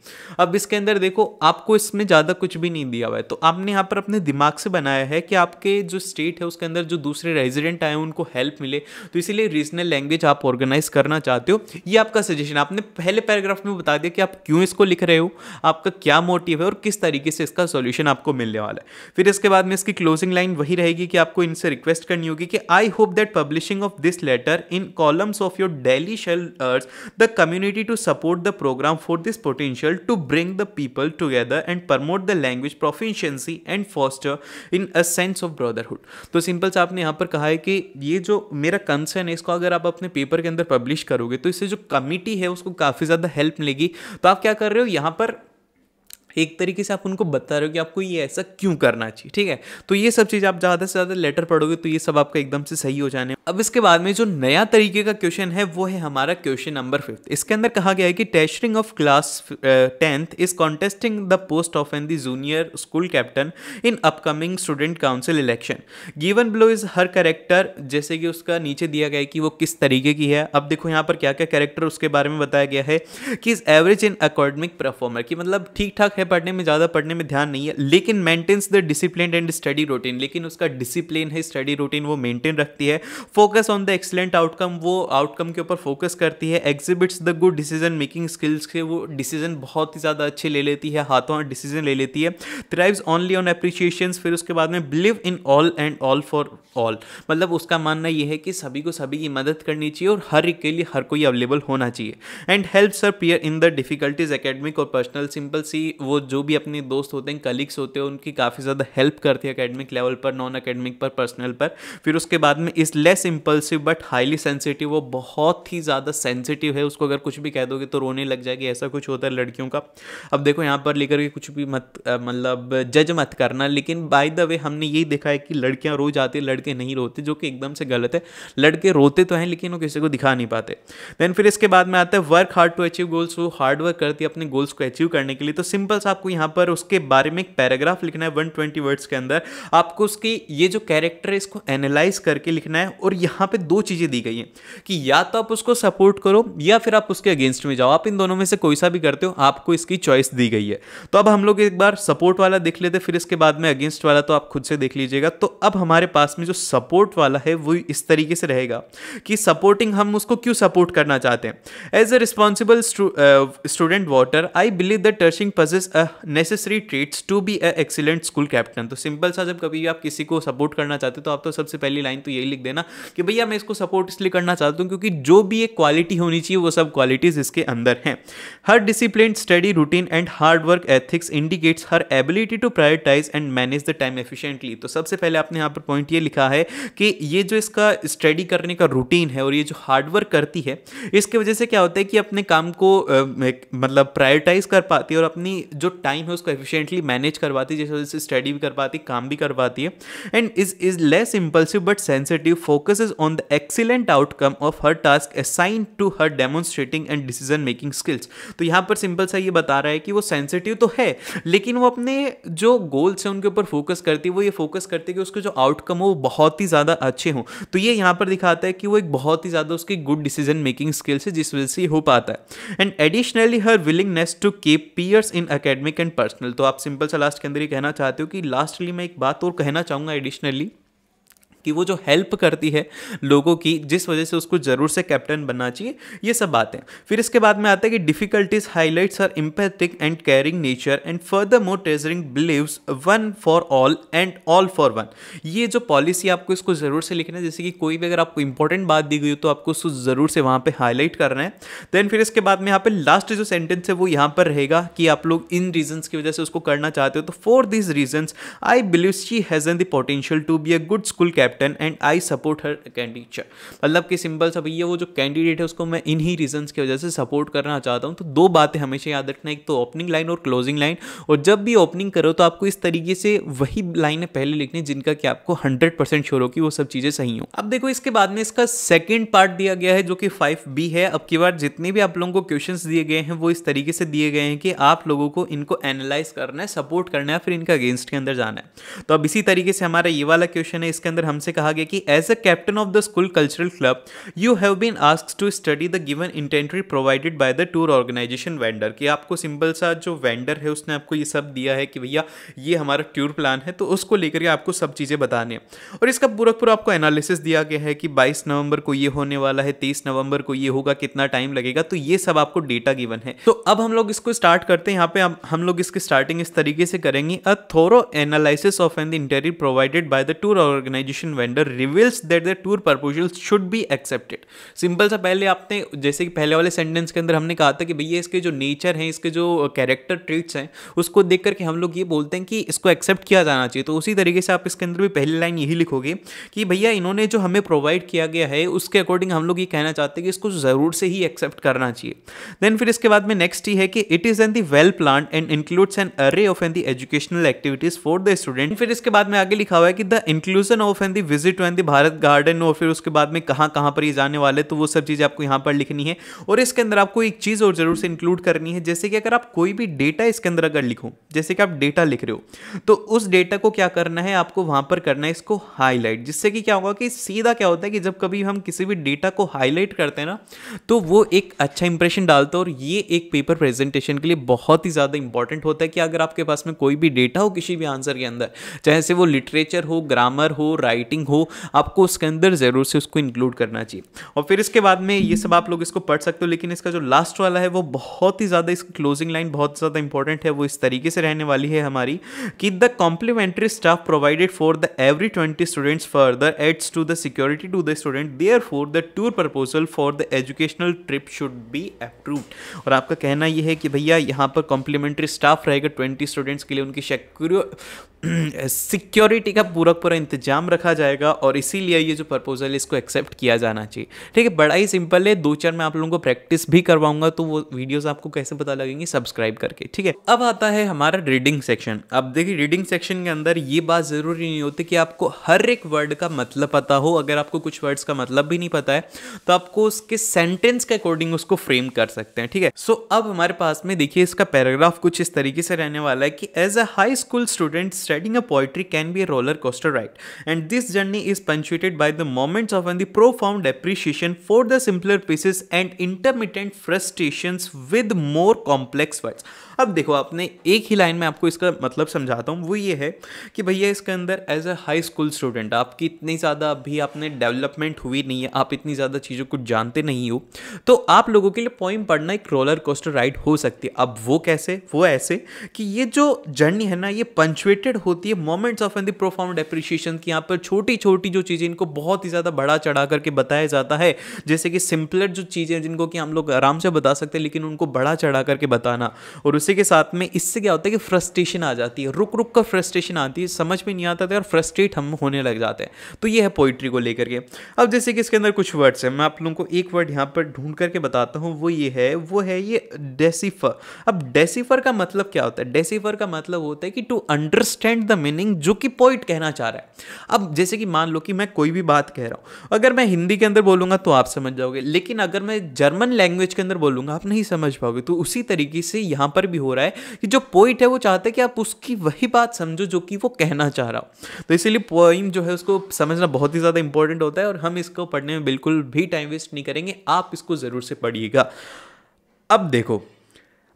अब इसके अंदर देखो आपको इसमें ज़्यादा कुछ भी नहीं दिया हुआ है तो आपने यहाँ पर अपने दिमाग से बनाया है कि आपके जो स्टेट है उसके अंदर जो दूसरे रेजिडेंट आए उनको हेल्प मिले तो इसीलिए रीजनल लैंग्वेज आप ऑर्गेनाइज करना चाहते हो ये आपका सजेशन आपने पहले पैराग्राफ में बता दिया कि आप क्यों इसको लिख रहे हो आपका क्या मोटिव है और किस तरीके से इसका सोल्यूशन आपको मिलने वाला है फिर इसके बाद में इसकी क्लोजिंग लाइन वही रहेगी कि आपको इनसे रिक्वेस्ट करनी होगी कि I hope that publishing of this letter in columns of your daily shall potential urge the community to support the program for this potential to bring the people together and promote the language proficiency and foster in a sense of brotherhood तो simple सा आपने यहाँ पर कहा है कि ये जो मेरा कंसर्न है इसको अगर आप अपने पेपर के अंदर पब्लिश करोगे तो इससे जो कमिटी है उसको काफ़ी ज़्यादा हेल्प मिलेगी तो आप क्या कर रहे हो यहाँ पर एक तरीके से आप उनको बता रहे हो कि आपको ये ऐसा क्यों करना चाहिए ठीक है तो ये सब चीज़ आप ज़्यादा से ज़्यादा लेटर पढ़ोगे तो ये सब आपका एकदम से सही हो जाने अब इसके बाद में जो नया तरीके का क्वेश्चन है वो है हमारा क्वेश्चन नंबर फिफ्थ इसके अंदर कहा गया है कि टेस्टरिंग of class tenth is contesting the post of an the junior school captain in upcoming student council election given below is her character जैसे कि उसका नीचे दिया गया है कि वो किस तरीके की है अब देखो यहाँ पर क्या क्या कैरेक्टर उसके बारे में बताया गया है कि is average in academic performer कि मतलब ठीक ठाक है पढ़ने में ज़्यादा पढ़ने में ध्यान नहीं है लेकिन maintains the discipline and study routine लेकिन उसका डिसिप्लिन है स्टडी रूटीन वो मेंटेन रखती है focus on the excellent outcome वो आउटकम के ऊपर फोकस करती है exhibits the good decision making skills के वो डिसीजन बहुत ही ज़्यादा अच्छे ले लेती है हाथों हाथ डिसीजन ले लेती है थ्राइव्स ओनली ऑन अप्रिशिएशन फिर उसके बाद में believe in all and all for all मतलब उसका मानना यह है कि सभी को सभी की मदद करनी चाहिए और हर एक के लिए हर कोई अवेलेबल होना चाहिए and help sir peer in the difficulties academic और पर्सनल सिंपल सी वो वो जो भी अपने दोस्त होते हैं कलीग्स होते हैं उनकी काफ़ी ज़्यादा हेल्प करती है अकेडमिक लेवल पर नॉन अकेडमिक पर पर्सनल पर फिर उसके बाद में is less impulsive but highly sensitive वो बहुत ही ज़्यादा सेंसिटिव है उसको अगर कुछ भी कह दोगे तो रोने लग जाएगी ऐसा कुछ होता है लड़कियों का अब देखो यहाँ पर लेकर के कुछ भी मत मतलब जज मत करना लेकिन बाय द वे हमने यही देखा है कि लड़कियाँ रो जाती है लड़के नहीं रोते जो कि एकदम से गलत है लड़के रोते तो हैं लेकिन वो किसी को दिखा नहीं पाते देन फिर इसके बाद में आता है work hard to achieve goals वो हार्ड वर्क करती है अपने गोल्स को अचीव करने के लिए तो सिंपल सिंपल सा आपको यहाँ पर उसके बारे में एक पैराग्राफ लिखना है 120 वर्ड्स के अंदर आपको उसकी ये जो कैरेक्टर है इसको एनालाइज करके लिखना है और यहाँ पे दो चीज़ें दी गई हैं कि या तो आप उसको सपोर्ट करो या फिर आप उसके अगेंस्ट में जाओ आप इन दोनों में से कोई सा भी करते हो आपको इसकी चॉइस दी गई है तो अब हम लोग एक बार सपोर्ट वाला देख लेते फिर इसके बाद में अगेंस्ट वाला तो आप खुद से देख लीजिएगा तो अब हमारे पास में जो सपोर्ट वाला है वो इस तरीके से रहेगा कि सपोर्टिंग हम उसको क्यों सपोर्ट करना चाहते हैं as a responsible student voter I believe that टर्शिंग possesses a necessary traits to be a excellent school captain तो सिंपल सा जब कभी आप किसी को सपोर्ट करना चाहते हो तो आप तो सबसे पहली लाइन तो यही लिख देना कि भैया मैं इसको सपोर्ट इसलिए करना चाहता हूँ क्योंकि जो भी एक क्वालिटी होनी चाहिए वो सब क्वालिटीज इसके अंदर हैं her discipline study routine and hard work ethics indicates her ability to prioritise and manage the time efficiently तो सबसे पहले आपने यहाँ पर पॉइंट ये लिखा है कि ये जो इसका स्टडी करने का रूटीन है और ये जो हार्डवर्क करती है इसके वजह से क्या होता है कि अपने काम को मतलब प्रायोरिटाइज कर पाती है और अपनी जो टाइम है उसको एफिशिएंटली मैनेज करवाती है जिस वजह से स्टडी भी करवाती काम भी करवाती है and is is less impulsive but sensitive focus is on the excellent outcome of her task assign to her demonstrating and decision making skills तो यहाँ पर सिंपल सा ये बता रहा है कि वो सेंसिटिव तो है लेकिन वो अपने जो गोल्स हैं उनके ऊपर फोकस करती है वो ये फोकस करती है कि उसके जो आउटकम हो वो बहुत ही ज़्यादा अच्छे हों तो ये यहाँ पर दिखाता है कि वो एक बहुत ही ज़्यादा उसकी गुड डिसीजन मेकिंग स्किल्स है जिस वजह से हो पाता है and additionally her willingness to keep peers in academy academic and personal तो आप सिंपल सा लास्ट के अंदर ही कहना चाहते हो कि लास्टली मैं एक बात और कहना चाहूँगा एडिशनली कि वो जो हेल्प करती है लोगों की जिस वजह से उसको ज़रूर से कैप्टन बनना चाहिए ये सब बातें फिर इसके बाद में आता है कि difficulties highlights are empathic and caring nature and furthermore treasuring believes one for all and all for one ये जो पॉलिसी आपको इसको ज़रूर से लिखना है जैसे कि कोई भी अगर आपको इंपॉर्टेंट बात दी गई हो तो आपको उसको ज़रूर से वहाँ पर हाईलाइट करना है देन फिर इसके बाद में यहाँ पर लास्ट जो सेंटेंस है वो यहाँ पर रहेगा कि आप लोग इन रीजन की वजह से उसको करना चाहते हो तो for this reasons I believe she has an the potential to be a good school captain captain and I support her candidature मतलब कि सिंपल सा भैया वो जो कैंडिडेट है उसको मैं इन्हीं रीजन की वजह से सपोर्ट करना चाहता हूँ तो दो बातें हमेशा याद रखना एक तो ओपनिंग लाइन और क्लोजिंग लाइन और जब भी ओपनिंग करो तो आपको इस तरीके से वही लाइनें पहले लिखनी जिनका कि आपको हंड्रेड परसेंट श्योर हो कि वो सब चीज़ें सही हो अब देखो इसके बाद में इसका सेकेंड पार्ट दिया गया है जो कि फाइव बी है अब की बार जितने भी आप लोगों को क्वेश्चन दिए गए हैं वो इस तरीके से दिए गए हैं कि आप लोगों को इनको एनालाइज करना है सपोर्ट करना है फिर इनका अगेंस्ट के अंदर जाना है तो अब इसी तरीके से हमारा ये वाला क्वेश्चन है इसके अंदर हम उनसे कहा गया कि as a captain of the school cultural club you have been ask to study the given itinerary provided by the tour organisation vendor कि आपको सिंपल सा जो वेंडर है उसने आपको ये सब दिया है कि भैया ये हमारा टूर प्लान है तो उसको लेकर के आपको सब चीज़ें बताने और इसका पूरा पूरा आपको एनालिसिस दिया गया है कि बाईस नवंबर को ये होने वाला है तेईस नवंबर को ये होगा कितना टाइम लगेगा तो ये सब आपको डेटा गिवन है तो अब हम लोग इसको स्टार्ट करते हैं यहाँ पे हम लोग इसकी स्टार्टिंग इस तरीके से करेंगे a thorough analysis of an the इंटेरियर provided by the tour organisation reservation vendor reveals that the tour proposal should be accepted simple सा पहले आपने जैसे कि पहले वाले सेंटेंस के अंदर हमने कहा था कि भैया इसके जो नेचर हैं इसके जो कैरेक्टर ट्रीट्स हैं उसको देख करके हम लोग ये बोलते हैं कि इसको एक्सेप्ट किया जाना चाहिए तो उसी तरीके से आप इसके अंदर भी पहली लाइन यही लिखोगे कि भैया इन्होंने जो हमें प्रोवाइड किया गया है उसके अकॉर्डिंग हम लोग ये कहना चाहते हैं कि इसको ज़रूर से ही एक्सेप्ट करना चाहिए देन फिर इसके बाद में नेक्स्ट ही है कि it is an the well plan and includes an array of an the educational activities for the student फिर इसके बाद में आगे लिखा हुआ है कि the inclusion of an the the visit and the Bharat garden और फिर उसके बाद में कहाँ कहाँ पर ये जाने वाले तो वो सब चीज़ें आपको यहाँ पर लिखनी है और इसके अंदर आपको एक चीज़ और ज़रूर से इंक्लूड करनी है जैसे कि अगर आप कोई भी डेटा इसके अंदर अगर लिखो जैसे कि आप डेटा लिख रहे हो तो उस डेटा को क्या करना है आपको वहाँ पर करना है इसको हाईलाइट जिससे कि क्या होगा कि सीधा क्या होता है कि जब कभी हम किसी भी डेटा को हाईलाइट करते हैं ना तो वो एक अच्छा इंप्रेशन डालता है और ये एक पेपर प्रेजेंटेशन के लिए बहुत ही ज़्यादा इंपॉर्टेंट होता है कि अगर आपके पास में कोई भी डेटा हो किसी भी आंसर के अंदर चाहे से वो लिटरेचर हो ग्रामर हो राइट राइटिंग हो आपको उसके अंदर ज़रूर से उसको इंक्लूड करना चाहिए और फिर इसके बाद में ये सब आप लोग इसको पढ़ सकते हो लेकिन इसका जो लास्ट वाला है वो बहुत ही ज़्यादा इसकी क्लोजिंग लाइन बहुत ज़्यादा इंपॉर्टेंट है वो इस तरीके से रहने वाली है हमारी कि the complimentary staff provided for the every twenty students further aids to the security to the student there for the tour proposal for the educational trip should be approve और आपका कहना यह है कि भैया यहाँ पर कॉम्प्लीमेंट्री स्टाफ रहेगा ट्वेंटी स्टूडेंट्स के लिए उनकी सिक्योरिटी का पूरा पूरा इंतजाम रखा जाएगा और इसीलिए ये जो प्रपोजल इसको एक्सेप्ट किया जाना चाहिए ठीक है बड़ा ही सिंपल है दो चार मैं आप लोगों को प्रैक्टिस भी करवाऊंगा तो वो वीडियोज आपको कैसे पता लगेंगे सब्सक्राइब करके ठीक है अब आता है हमारा रीडिंग सेक्शन अब देखिए रीडिंग सेक्शन के अंदर ये बात ज़रूरी नहीं होती कि आपको हर एक वर्ड का मतलब पता हो अगर आपको कुछ वर्ड्स का मतलब भी नहीं पता है तो आपको उसके सेंटेंस के अकॉर्डिंग उसको फ्रेम कर सकते हैं ठीक है सो अब हमारे पास में देखिए इसका पैराग्राफ कुछ इस तरीके से रहने वाला है कि as a high school student studying a poetry can be a roller coaster ride and this This journey is punctuated by the moments of and the profound appreciation for the simpler pieces and intermittent frustrations with more complex words. अब देखो आपने एक ही line में आपको इसका मतलब समझाता हूँ वो ये है कि भैया इसके अंदर as a high school student आपकी इतनी ज़्यादा अभी आपने डेवलपमेंट हुई नहीं है आप इतनी ज़्यादा चीज़ों को जानते नहीं हो तो आप लोगों के लिए पॉइंट पढ़ना एक रोलर कोस्टर राइड हो सकती है अब वो कैसे वो ऐसे कि ये जो जर्नी है ना ये पंचुएटेड होती है moments of an the profound depreciation की यहाँ पर छोटी छोटी जो चीज़ें इनको बहुत ही ज़्यादा बड़ा चढ़ा करके बताया जाता है जैसे कि सिंपलर जो चीज़ें जिनको कि हम लोग आराम से बता सकते हैं लेकिन उनको बड़ा चढ़ा करके बताना और उसे उसी के साथ में इससे क्या होता है कि फ्रस्ट्रेशन आ जाती है रुक रुक कर फ्रस्ट्रेशन आती है समझ में नहीं आता था और फ्रस्ट्रेट हम होने लग जाते हैं तो ये है पोइट्री को लेकर के अब जैसे कि इसके अंदर कुछ वर्ड्स हैं मैं आप लोगों को एक वर्ड यहाँ पर ढूंढ करके बताता हूँ वो ये है वो है ये डेसीफर अब डेसीफर का मतलब क्या होता है डेसीफर का मतलब होता है कि टू अंडरस्टैंड द मीनिंग जो कि पोइट कहना चाह रहा है अब जैसे कि मान लो कि मैं कोई भी बात कह रहा हूँ अगर मैं हिंदी के अंदर बोलूँगा तो आप समझ जाओगे लेकिन अगर मैं जर्मन लैंग्वेज के अंदर बोलूँगा आप नहीं समझ पाओगे तो उसी तरीके से यहाँ पर भी हो रहा है कि जो पोइट है वो चाहता है कि आप उसकी वही बात समझो जो कि वो कहना चाह रहा हो तो इसीलिए पोइम जो है उसको समझना बहुत ही ज़्यादा इंपॉर्टेंट होता है और हम इसको पढ़ने में बिल्कुल भी टाइम वेस्ट नहीं करेंगे आप इसको ज़रूर से पढ़िएगा अब देखो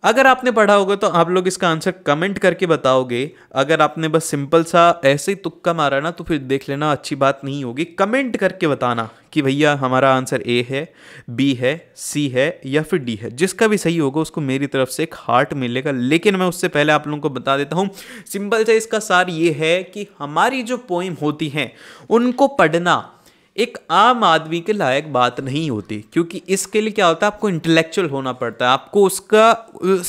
अगर आपने पढ़ा होगा तो आप लोग इसका आंसर कमेंट करके बताओगे अगर आपने बस सिंपल सा ऐसे ही तुक्का मारा ना तो फिर देख लेना अच्छी बात नहीं होगी कमेंट करके बताना कि भैया हमारा आंसर ए है बी है सी है या फिर डी है जिसका भी सही होगा उसको मेरी तरफ से एक हार्ट मिलेगा लेकिन मैं उससे पहले आप लोगों को बता देता हूँ सिंपल से इसका सार ये है कि हमारी जो पोइम होती हैं उनको पढ़ना एक आम आदमी के लायक बात नहीं होती क्योंकि इसके लिए क्या होता है आपको इंटेलेक्चुअल होना पड़ता है आपको उसका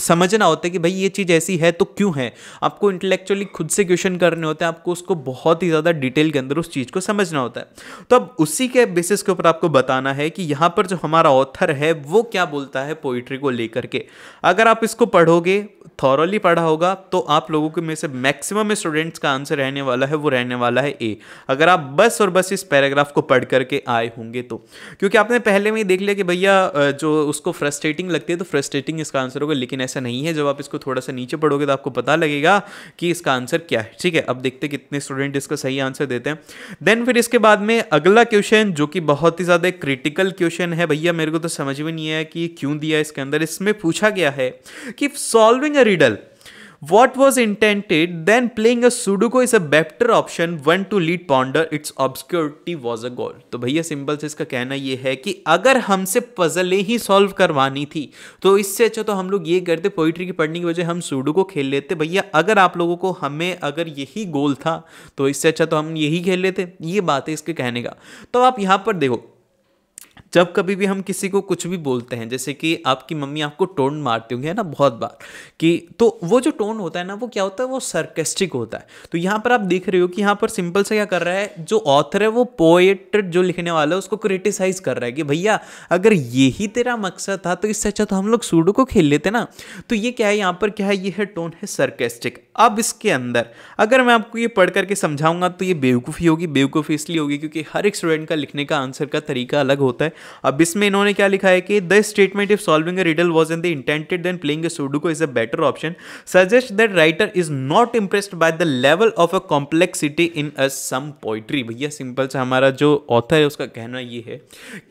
समझना होता है कि भाई ये चीज़ ऐसी है तो क्यों है आपको इंटेलेक्चुअली खुद से क्वेश्चन करने होते हैं आपको उसको बहुत ही ज़्यादा डिटेल के अंदर उस चीज़ को समझना होता है तो अब उसी के बेसिस के ऊपर आपको बताना है कि यहाँ पर जो हमारा ऑथर है वो क्या बोलता है पोइट्री को लेकर के अगर आप इसको पढ़ोगे थॉरली पढ़ा होगा तो आप लोगों के में से मैक्सिमम स्टूडेंट्स का आंसर रहने वाला है वो रहने वाला है ए अगर आप बस और बस इस पैराग्राफ को पढ़ करके आए होंगे तो क्योंकि आपने पहले में ही देख लिया कि भैया जो उसको फ्रस्ट्रेटिंग लगती है तो फ्रस्ट्रेटिंग इसका आंसर होगा लेकिन ऐसा नहीं है जब आप इसको थोड़ा सा नीचे पढ़ोगे तो आपको पता लगेगा कि इसका आंसर क्या है ठीक है अब देखते कितने स्टूडेंट इसका सही आंसर देते हैं देन फिर इसके बाद में अगला क्वेश्चन जो कि बहुत ही ज़्यादा क्रिटिकल क्वेश्चन है भैया मेरे को तो समझ में नहीं आया कि क्यों दिया इसके अंदर इसमें पूछा गया है कि solving a riddle What was intended, then playing a Sudoku is a better option when to lead ponder its obscurity was a goal. तो भैया सिंपल से इसका कहना ये है कि अगर हमसे पजलें ही सॉल्व करवानी थी तो इससे अच्छा तो हम लोग ये करते पोइट्री की पढ़ने की वजह हम को खेल लेते भैया अगर आप लोगों को हमें अगर यही गोल था तो इससे अच्छा तो हम यही खेल लेते ये बात है इसके कहने का तो आप यहाँ पर देखो जब कभी भी हम किसी को कुछ भी बोलते हैं जैसे कि आपकी मम्मी आपको टोन मारती होंगी है ना बहुत बार कि तो वो जो टोन होता है ना वो क्या होता है वो सर्केस्टिक होता है तो यहाँ पर आप देख रहे हो कि यहाँ पर सिंपल से क्या कर रहा है जो ऑथर है वो पोएट जो लिखने वाला है उसको क्रिटिसाइज कर रहा है कि भैया अगर यही तेरा मकसद था तो इससे अच्छा तो हम लोग सूडो को खेल लेते ना तो ये क्या है यहाँ पर क्या है ये है टोन है सर्केस्टिक अब इसके अंदर अगर मैं आपको ये पढ़ करके समझाऊंगा तो ये बेवकूफ़ी होगी बेवकूफ़ी इसलिए होगी क्योंकि हर एक स्टूडेंट का लिखने का आंसर का तरीका अलग होता है अब इसमें इन्होंने क्या लिखा है कि the statement if solving a riddle was in the intended then playing a sudoku is a better option suggest that writer is not impressed by the level of a complexity in a some poetry भैया simple सा हमारा जो author है उसका कहना ये है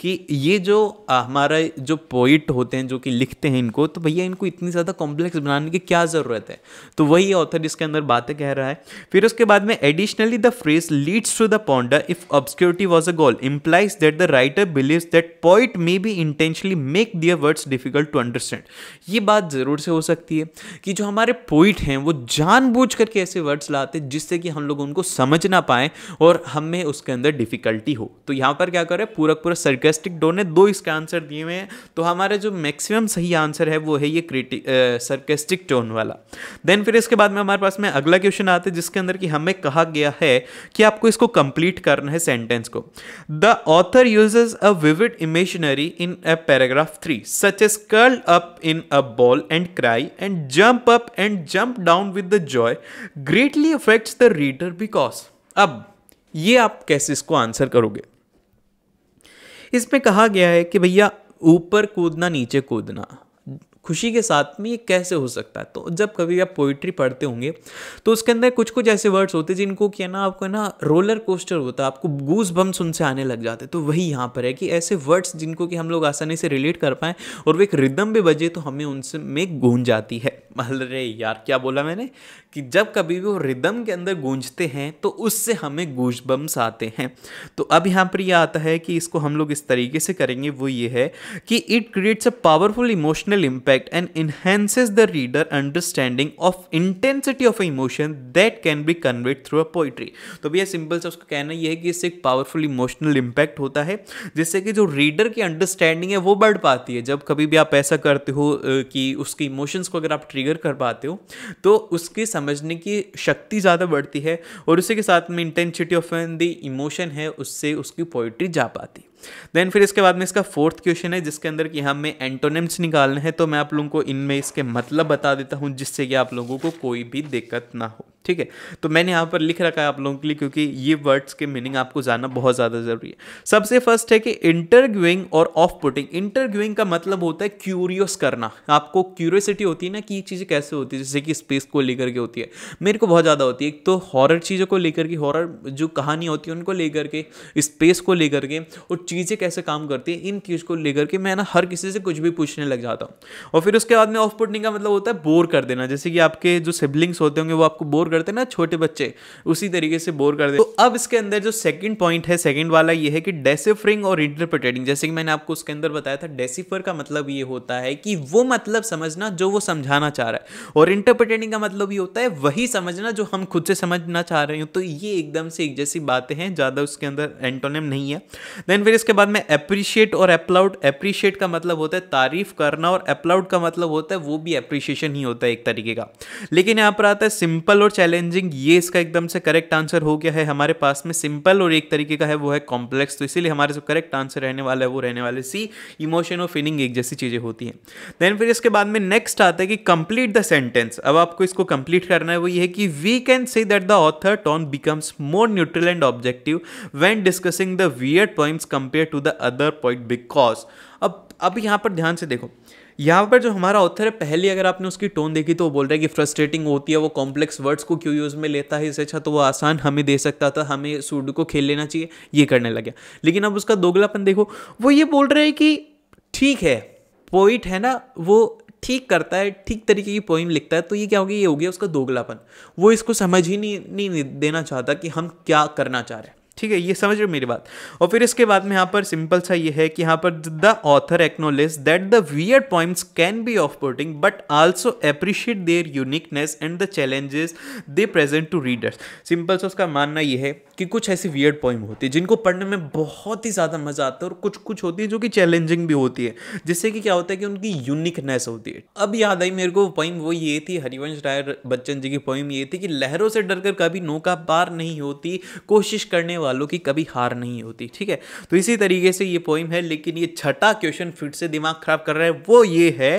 कि ये जो हमारा जो पोइट होते हैं जो कि लिखते हैं इनको तो भैया इनको इतनी ज़्यादा कॉम्प्लेक्स बनाने की क्या ज़रूरत है तो वही ऑथर इसके अंदर बातें कह रहा है फिर उसके बाद में additionally the phrase leads to the ponder if obscurity was a goal implies that the writer believes that poet may be intentionally make their words difficult to understand ये बात ज़रूर से हो सकती है कि जो हमारे पोइट हैं वो जानबूझ करके ऐसे वर्ड्स लाते जिससे कि हम लोग उनको समझ ना पाएँ और हमें उसके अंदर डिफिकल्टी हो तो यहाँ पर क्या करें पूरा पूरा सर्कस्टिक डोन ने दो इसके आंसर दिए हुए हैं तो हमारा जो मैक्सिमम सही आंसर है वो है ये क्रिटिक सरकेस्टिक टोन वाला देन फिर इसके बाद में हमारे पास में अगला क्वेश्चन आता है जिसके अंदर कि हमें कहा गया है कि आपको इसको कंप्लीट करना है सेंटेंस को the author uses a vivid vivid imaginary in a paragraph 3, such as curl up in a ball and cry and jump up and jump down with the joy, greatly affects the reader because. अब ये आप कैसे इसको answer करोगे इसमें कहा गया है कि भैया ऊपर कूदना नीचे कूदना खुशी के साथ में ये कैसे हो सकता है तो जब कभी आप पोइट्री पढ़ते होंगे तो उसके अंदर कुछ कुछ ऐसे वर्ड्स होते हैं जिनको क्या ना आपको ना रोलर कोस्टर होता है आपको गूस बम्स उनसे आने लग जाते तो वही यहाँ पर है कि ऐसे वर्ड्स जिनको कि हम लोग आसानी से रिलेट कर पाएँ और वो एक रिदम भी बजे तो हमें उनसे में गूंज जाती है रे यार क्या बोला मैंने कि जब कभी भी वो रिदम के अंदर गूंजते हैं तो उससे हमें गूजबम्स आते हैं तो अब यहाँ पर यह आता है कि इसको हम लोग इस तरीके से करेंगे वो ये है कि it creates a powerful emotional impact and enhances the reader understanding of intensity of emotion that can be conveyed through a poetry तो भैया सिंपल से उसका कहना यह है कि इससे एक पावरफुल इमोशनल इम्पैक्ट होता है जिससे कि जो रीडर की अंडरस्टैंडिंग है वो बढ़ पाती है जब कभी भी आप ऐसा करते हो कि उसके इमोशंस को अगर आप ट्रीट ट्रिगर कर पाते हो तो उसकी समझने की शक्ति ज़्यादा बढ़ती है और उसी के साथ में इंटेंसिटी ऑफ द इमोशन है उससे उसकी पोइट्री जा पाती देन फिर इसके बाद में इसका फोर्थ क्वेश्चन है जिसके अंदर कि हमें एंटोनिम्स निकालने हैं तो मैं आप लोगों को इनमें इसके मतलब बता देता हूँ जिससे कि आप लोगों को कोई भी दिक्कत ना हो ठीक है तो मैंने यहाँ पर लिख रखा है आप लोगों के लिए क्योंकि ये वर्ड्स के मीनिंग आपको जानना बहुत ज़्यादा ज़रूरी है सबसे फर्स्ट है कि इंटरव्यूइंग और ऑफ पुटिंग इंटरव्यूइंग का मतलब होता है क्यूरियस करना आपको क्यूरियसिटी होती है ना कि ये चीज़ें कैसे होती है जैसे कि स्पेस को लेकर के होती है मेरे को बहुत ज़्यादा होती है एक तो हॉरर चीज़ों को लेकर के हॉरर जो कहानी होती है उनको लेकर के स्पेस को लेकर के और चीज़ें कैसे काम करती हैं इन चीज़ को लेकर के मैं ना हर किसी से कुछ भी पूछने लग जाता हूँ और फिर उसके बाद में ऑफ पुटिंग का मतलब होता है बोर कर देना जैसे कि आपके जो सिबलिंग्स होते होंगे वो आपको बोर करते हैं ना छोटे बच्चे उसी तरीके से बोर कर दे तो अब इसके अंदर जो सेकंड पॉइंट है सेकंड वाला ये है कि डेसिफरिंग और इंटरप्रिटेटिंग जैसे कि मैंने आपको उसके अंदर बताया था डेसिफर का मतलब ये होता है कि वो मतलब समझना जो वो समझाना चाह रहा है और इंटरप्रिटेटिंग का मतलब ये होता है वही समझना जो हम खुद से समझना चाह रहे हो तो ये एकदम से एक जैसी बातें हैं ज़्यादा उसके अंदर एंटोनिम नहीं है देन फिर इसके बाद में अप्रिशिएट और अपलाउड अप्रिशिएट का मतलब होता है तारीफ करना और अपलाउड का मतलब होता है वो भी अप्रिशिएशन ही होता है एक तरीके का लेकिन यहाँ पर आता है सिंपल और चैलेंजिंग ये इसका एकदम से करेक्ट आंसर हो गया है हमारे पास में सिंपल और एक तरीके का है वो है कॉम्प्लेक्स तो इसीलिए हमारे जो करेक्ट आंसर रहने वाला है वो रहने वाले सी इमोशन और फीलिंग एक जैसी चीज़ें होती हैं देन फिर इसके बाद में नेक्स्ट आता है कि कंप्लीट द सेंटेंस अब आपको इसको कंप्लीट करना है वो ये है कि we can say that the author tone becomes more neutral and objective when discussing the weird points come compare to the other point because अब अब यहाँ पर ध्यान से देखो यहाँ पर जो हमारा ऑथर है पहले अगर आपने उसकी टोन देखी तो वो बोल रहा है कि फ्रस्ट्रेटिंग होती है वो कॉम्प्लेक्स वर्ड्स को क्यों यूज़ में लेता है इससे अच्छा तो वो आसान हमें दे सकता था हमें सूड को खेल लेना चाहिए ये करने लग गया लेकिन अब उसका दोगलापन देखो वो ये बोल रहा है कि ठीक है पोइट है ना वो ठीक करता है ठीक तरीके की पोइम लिखता है तो ये क्या हो गया ये हो गया उसका दोगलापन वो इसको समझ ही नहीं, नहीं देना चाहता कि हम क्या करना चाह रहे हैं ठीक है ये समझ रहे हो मेरी बात और फिर इसके बाद में यहाँ पर सिंपल सा ये है कि यहाँ पर the author acknowledge that the weird points can be off putting but also appreciate their uniqueness and the challenges they present to readers simple सा उसका मानना ये है कि कुछ ऐसी वियर्ड पॉइम होती है जिनको पढ़ने में बहुत ही ज़्यादा मज़ा आता है और कुछ कुछ होती है जो कि चैलेंजिंग भी होती है जिससे कि क्या होता है कि उनकी यूनिकनेस होती है अब याद आई मेरे को पोइम वो ये थी हरिवंश राय बच्चन जी की पोइम ये थी कि लहरों से डरकर कभी नौका पार नहीं होती कोशिश करने वालों की कभी हार नहीं होती ठीक है तो इसी तरीके से ये पोइम है लेकिन ये छठा क्वेश्चन फिर से दिमाग खराब कर रहा है वो ये है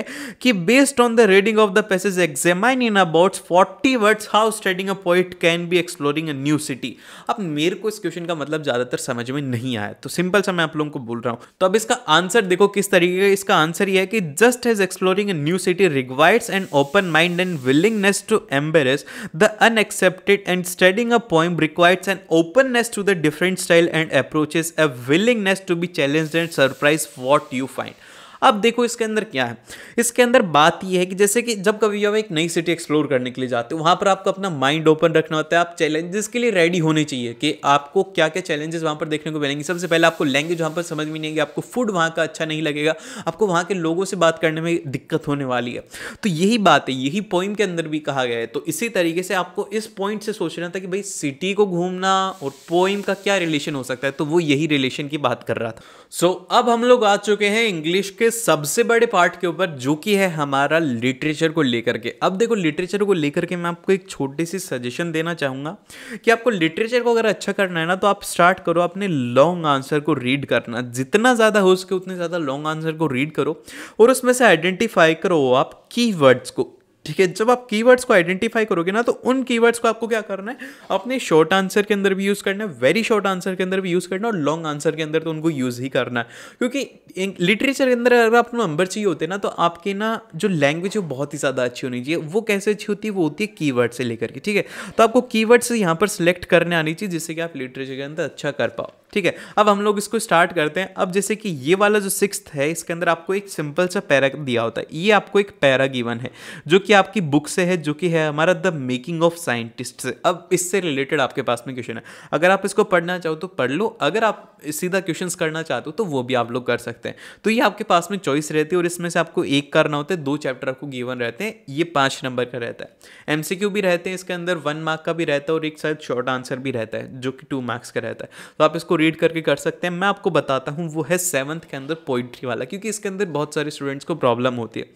कि based on the reading of the passage examine in about forty words how studying a poem can be exploring a new city अब मेरे को इस क्वेश्चन का मतलब ज़्यादातर समझ में नहीं आया तो सिंपल सा मैं आप लोगों को बोल रहा हूँ तो अब इसका आंसर देखो किस तरीके का इसका आंसर यह है कि just as exploring new city requires an open mind and willingness to embrace the unexpected and studying a poem requires an openness to the different style and approaches, a willingness to be challenged and surprise what you find. अब देखो इसके अंदर क्या है इसके अंदर बात यह है कि जैसे कि जब कभी हम एक नई सिटी एक्सप्लोर करने के लिए जाते हो वहां पर आपको अपना माइंड ओपन रखना होता है आप चैलेंजेस के लिए रेडी होने चाहिए कि आपको क्या क्या चैलेंजेस वहां पर देखने को मिलेंगे सबसे पहले आपको लैंग्वेज वहां पर समझ में नहीं आएगी आपको फूड वहां का अच्छा नहीं लगेगा आपको वहां के लोगों से बात करने में दिक्कत होने वाली है तो यही बात है यही पोइम के अंदर भी कहा गया है तो इसी तरीके से आपको इस पॉइंट से सोचना था कि भाई सिटी को घूमना और पोइम का क्या रिलेशन हो सकता है तो वो यही रिलेशन की बात कर रहा था सो अब हम लोग आ चुके हैं इंग्लिश के के सबसे बड़े पार्ट के ऊपर जो कि है हमारा लिटरेचर को लेकर के अब देखो लिटरेचर को लेकर के मैं आपको एक छोटी सी सजेशन देना चाहूँगा कि आपको लिटरेचर को अगर अच्छा करना है ना तो आप स्टार्ट करो अपने लॉन्ग आंसर को रीड करना जितना ज़्यादा हो सके उतने ज़्यादा लॉन्ग आंसर को रीड करो और उसमें से आइडेंटिफाई करो आप की को ठीक है जब आप कीवर्ड्स को आइडेंटिफाई करोगे ना तो उन कीवर्ड्स को आपको क्या करना है अपने शॉर्ट आंसर के अंदर भी यूज़ करना है वेरी शॉर्ट आंसर के अंदर भी यूज़ करना है और लॉन्ग आंसर के अंदर तो उनको यूज़ ही करना है क्योंकि लिटरेचर के अंदर अगर आपको नंबर चाहिए होते ना तो आपके ना जो लैंग्वेज है बहुत ही ज़्यादा अच्छी होनी चाहिए वो कैसे अच्छी होती है वो होती है की से लेकर के ठीक है तो आपको की वर्ड्स यहाँ पर सिलेक्ट करने आनी चाहिए जिससे कि आप लिटरेचर के अंदर अच्छा कर पाओ ठीक है अब हम लोग इसको स्टार्ट करते हैं अब जैसे कि ये वाला जो सिक्स है इसके अंदर आपको एक सिंपल सा पैरा दिया होता है ये आपको एक पैरा गिवन है जो कि आपकी बुक से है जो कि है हमारा द मेकिंग ऑफ साइंटिस्ट से अब इससे रिलेटेड आपके पास में क्वेश्चन है अगर आप इसको पढ़ना चाहो तो पढ़ लो अगर आप सीधा क्वेश्चन करना चाहते हो तो वो भी आप लोग कर सकते हैं तो ये आपके पास में चॉइस रहती है और इसमें से आपको एक करना होता है दो चैप्टर आपको गिवन रहते हैं ये पाँच नंबर का रहता है एम भी रहते हैं इसके अंदर वन मार्क का भी रहता है और एक शायद शॉर्ट आंसर भी रहता है जो कि टू मार्क्स का रहता है तो आप इसको रीड करके कर सकते हैं मैं आपको बताता हूँ वो है सेवन्थ के अंदर पोइट्री वाला क्योंकि इसके अंदर बहुत सारे स्टूडेंट्स को प्रॉब्लम होती है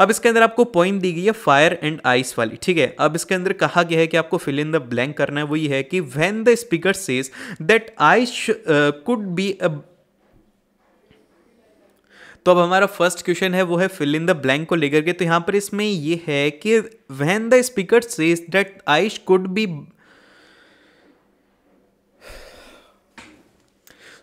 अब इसके अंदर आपको पॉइंट दी गई है फायर एंड आइस वाली ठीक है अब इसके अंदर कहा गया है कि आपको फिल इन द ब्लैंक करना है वो ये है कि when the speaker says that ice could be तो अब हमारा फर्स्ट क्वेश्चन है वो है फिल इन द ब्लैंक को लेकर के तो यहाँ पर इसमें ये है कि when the speaker says that ice could be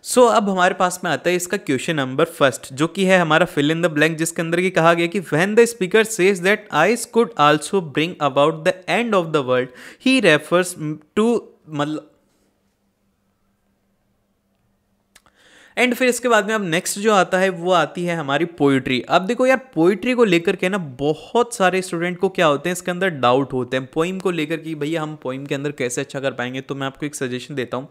so so, अब हमारे पास में आता है इसका क्वेश्चन नंबर फर्स्ट जो कि है हमारा फिल इन द ब्लैंक जिसके अंदर की कहा गया कि when the speaker says that ice could also bring about the end of the world he refers to मतलब एंड फिर इसके बाद में अब नेक्स्ट जो आता है वो आती है हमारी पोइट्री अब देखो यार पोइट्री को लेकर के ना बहुत सारे स्टूडेंट को क्या होते हैं इसके अंदर डाउट होते हैं पोइम को लेकर कि भैया हम पोइम के अंदर कैसे अच्छा कर पाएंगे तो मैं आपको एक सजेशन देता हूँ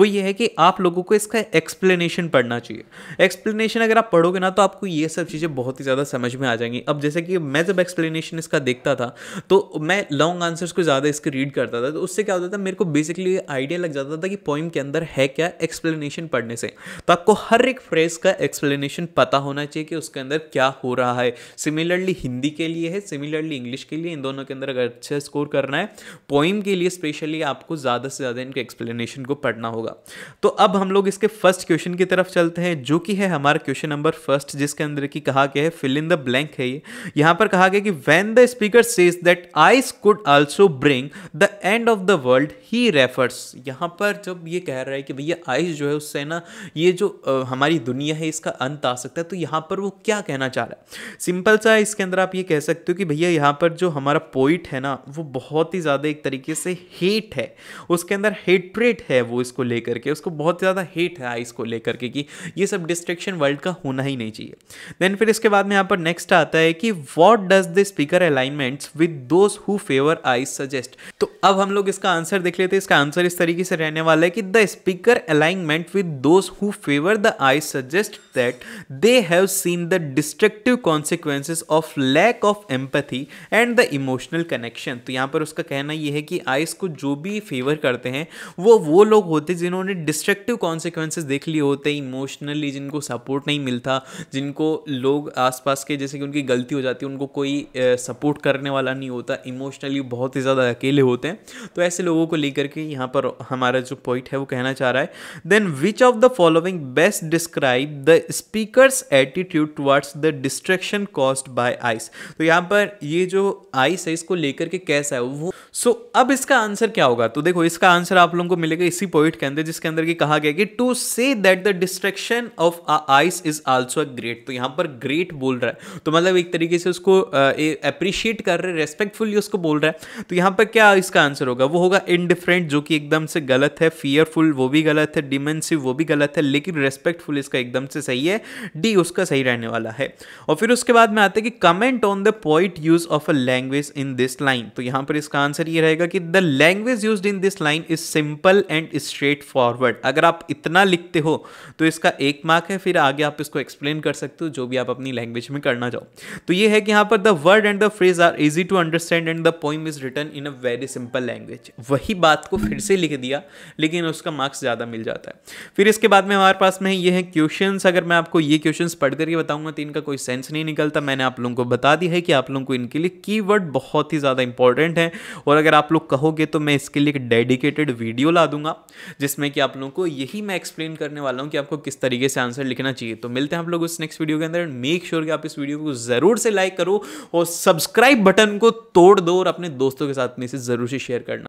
वो ये है कि आप लोगों को इसका एक्सप्लेनेशन पढ़ना चाहिए एक्सप्लेनेशन अगर आप पढ़ोगे ना तो आपको ये सब चीज़ें बहुत ही ज़्यादा समझ में आ जाएंगी अब जैसे कि मैं जब एक्सप्लेनेशन इसका देखता था तो मैं लॉन्ग आंसर्स को ज़्यादा इसके रीड करता था तो उससे क्या होता था मेरे को बेसिकली आइडिया लग जाता था कि पोइम के अंदर है क्या एक्सप्लेनेशन पढ़ने से तो आप आपको हर एक फ्रेज का एक्सप्लेनेशन पता होना चाहिए कि उसके अंदर क्या हो रहा है सिमिलरली हिंदी के लिए है सिमिलरली इंग्लिश के लिए इन दोनों के अंदर अगर अच्छा स्कोर करना है पोइम के लिए स्पेशली आपको ज़्यादा से ज़्यादा इनके एक्सप्लेनेशन को पढ़ना होगा तो अब हम लोग इसके फर्स्ट क्वेश्चन की तरफ चलते हैं जो कि है हमारा क्वेश्चन नंबर फर्स्ट जिसके अंदर की कहा गया है फिल इन द ब्लैंक है ये यहाँ पर कहा गया कि when the speaker says that ice could also bring the end of the world he refers यहाँ पर जब ये कह रहा है कि भैया आइस जो है उससे ना ये जो हमारी दुनिया है इसका अंत आ सकता है तो यहाँ पर वो क्या कहना चाह रहा है सिंपल सा इसके अंदर आप ये कह सकते हो कि भैया यहाँ पर जो हमारा पोइट है ना वो बहुत ही ज़्यादा एक तरीके से हेट है उसके अंदर हेट्रेट है वो इसको लेकर के उसको बहुत ज़्यादा हेट है इसको लेकर के कि ये सब डिस्ट्रिक्शन वर्ल्ड का होना ही नहीं चाहिए देन फिर इसके बाद में यहाँ पर नेक्स्ट आता है कि what does the speaker alignments with those who favour ice suggest तो अब हम लोग इसका आंसर देख लेते हैं इसका आंसर इस तरीके से रहने वाला है कि the speaker alignment with those who favour whenever the eyes suggest that they have seen the destructive consequences of lack of empathy and the emotional connection तो यहाँ पर उसका कहना यह है कि आइस को जो भी फेवर करते हैं वो वो लोग होते हैं जिन्होंने डिस्ट्रक्टिव कॉन्सिक्वेंसेज देख लिए होते हैं इमोशनली जिनको सपोर्ट नहीं मिलता जिनको लोग आसपास के जैसे कि उनकी गलती हो जाती है उनको कोई सपोर्ट uh, करने वाला नहीं होता इमोशनली बहुत ही ज़्यादा अकेले होते हैं तो ऐसे लोगों को लेकर के यहाँ पर हमारा जो पॉइंट है वो कहना चाह रहा है then which of the following best describe the speaker's attitude towards the distraction caused by ice तो यहाँ पर ये जो आइस है इसको लेकर के कैसा है वो सो so, अब इसका आंसर क्या होगा तो देखो इसका आंसर आप लोगों को मिलेगा इसी पॉइंट के अंदर जिसके अंदर की कहा गया कि to say that the distraction of ice is also a great तो यहाँ पर ग्रेट बोल रहा है तो मतलब एक तरीके से उसको अप्रिशिएट कर रहे रेस्पेक्टफुली उसको बोल रहा है तो यहाँ पर क्या इसका आंसर होगा वो होगा इनडिफरेंट जो कि एकदम से गलत है फियरफुल वो भी गलत है डिमेंसिव वो भी गलत है लेकिन लेकिन रेस्पेक्टफुल इसका एकदम से सही है डी उसका सही रहने वाला है और फिर उसके बाद में आते हैं कि comment on the point use of a language in this line तो यहां पर इसका आंसर ये रहेगा कि the language use in this line is simple and straightforward अगर आप इतना लिखते हो तो इसका एक मार्क है फिर आगे आप इसको एक्सप्लेन कर सकते हो जो भी आप अपनी लैंग्वेज में करना चाहो तो ये है कि यहां पर the word and the phrase are easy to understand and the poem is written in a very simple language वही बात को फिर से लिख दिया लेकिन उसका मार्क्स ज़्यादा मिल जाता है फिर इसके बाद में हमारे पास में ये है क्वेश्चन अगर मैं आपको ये क्वेश्चन पढ़ करके बताऊंगा तो इनका कोई सेंस नहीं निकलता मैंने आप लोगों को बता दी है कि आप लोगों को इनके लिए कीवर्ड बहुत ही ज़्यादा इंपॉर्टेंट है और अगर आप लोग कहोगे तो मैं इसके लिए एक डेडिकेटेड वीडियो ला दूंगा जिसमें कि आप लोगों को यही मैं एक्सप्लेन करने वाला हूँ कि आपको किस तरीके से आंसर लिखना चाहिए तो मिलते हैं आप लोग उस नेक्स्ट वीडियो के अंदर मेक श्योर कि आप इस वीडियो को ज़रूर से लाइक करो और सब्सक्राइब बटन को तोड़ दो और अपने दोस्तों के साथ में इसे ज़रूर से शेयर करना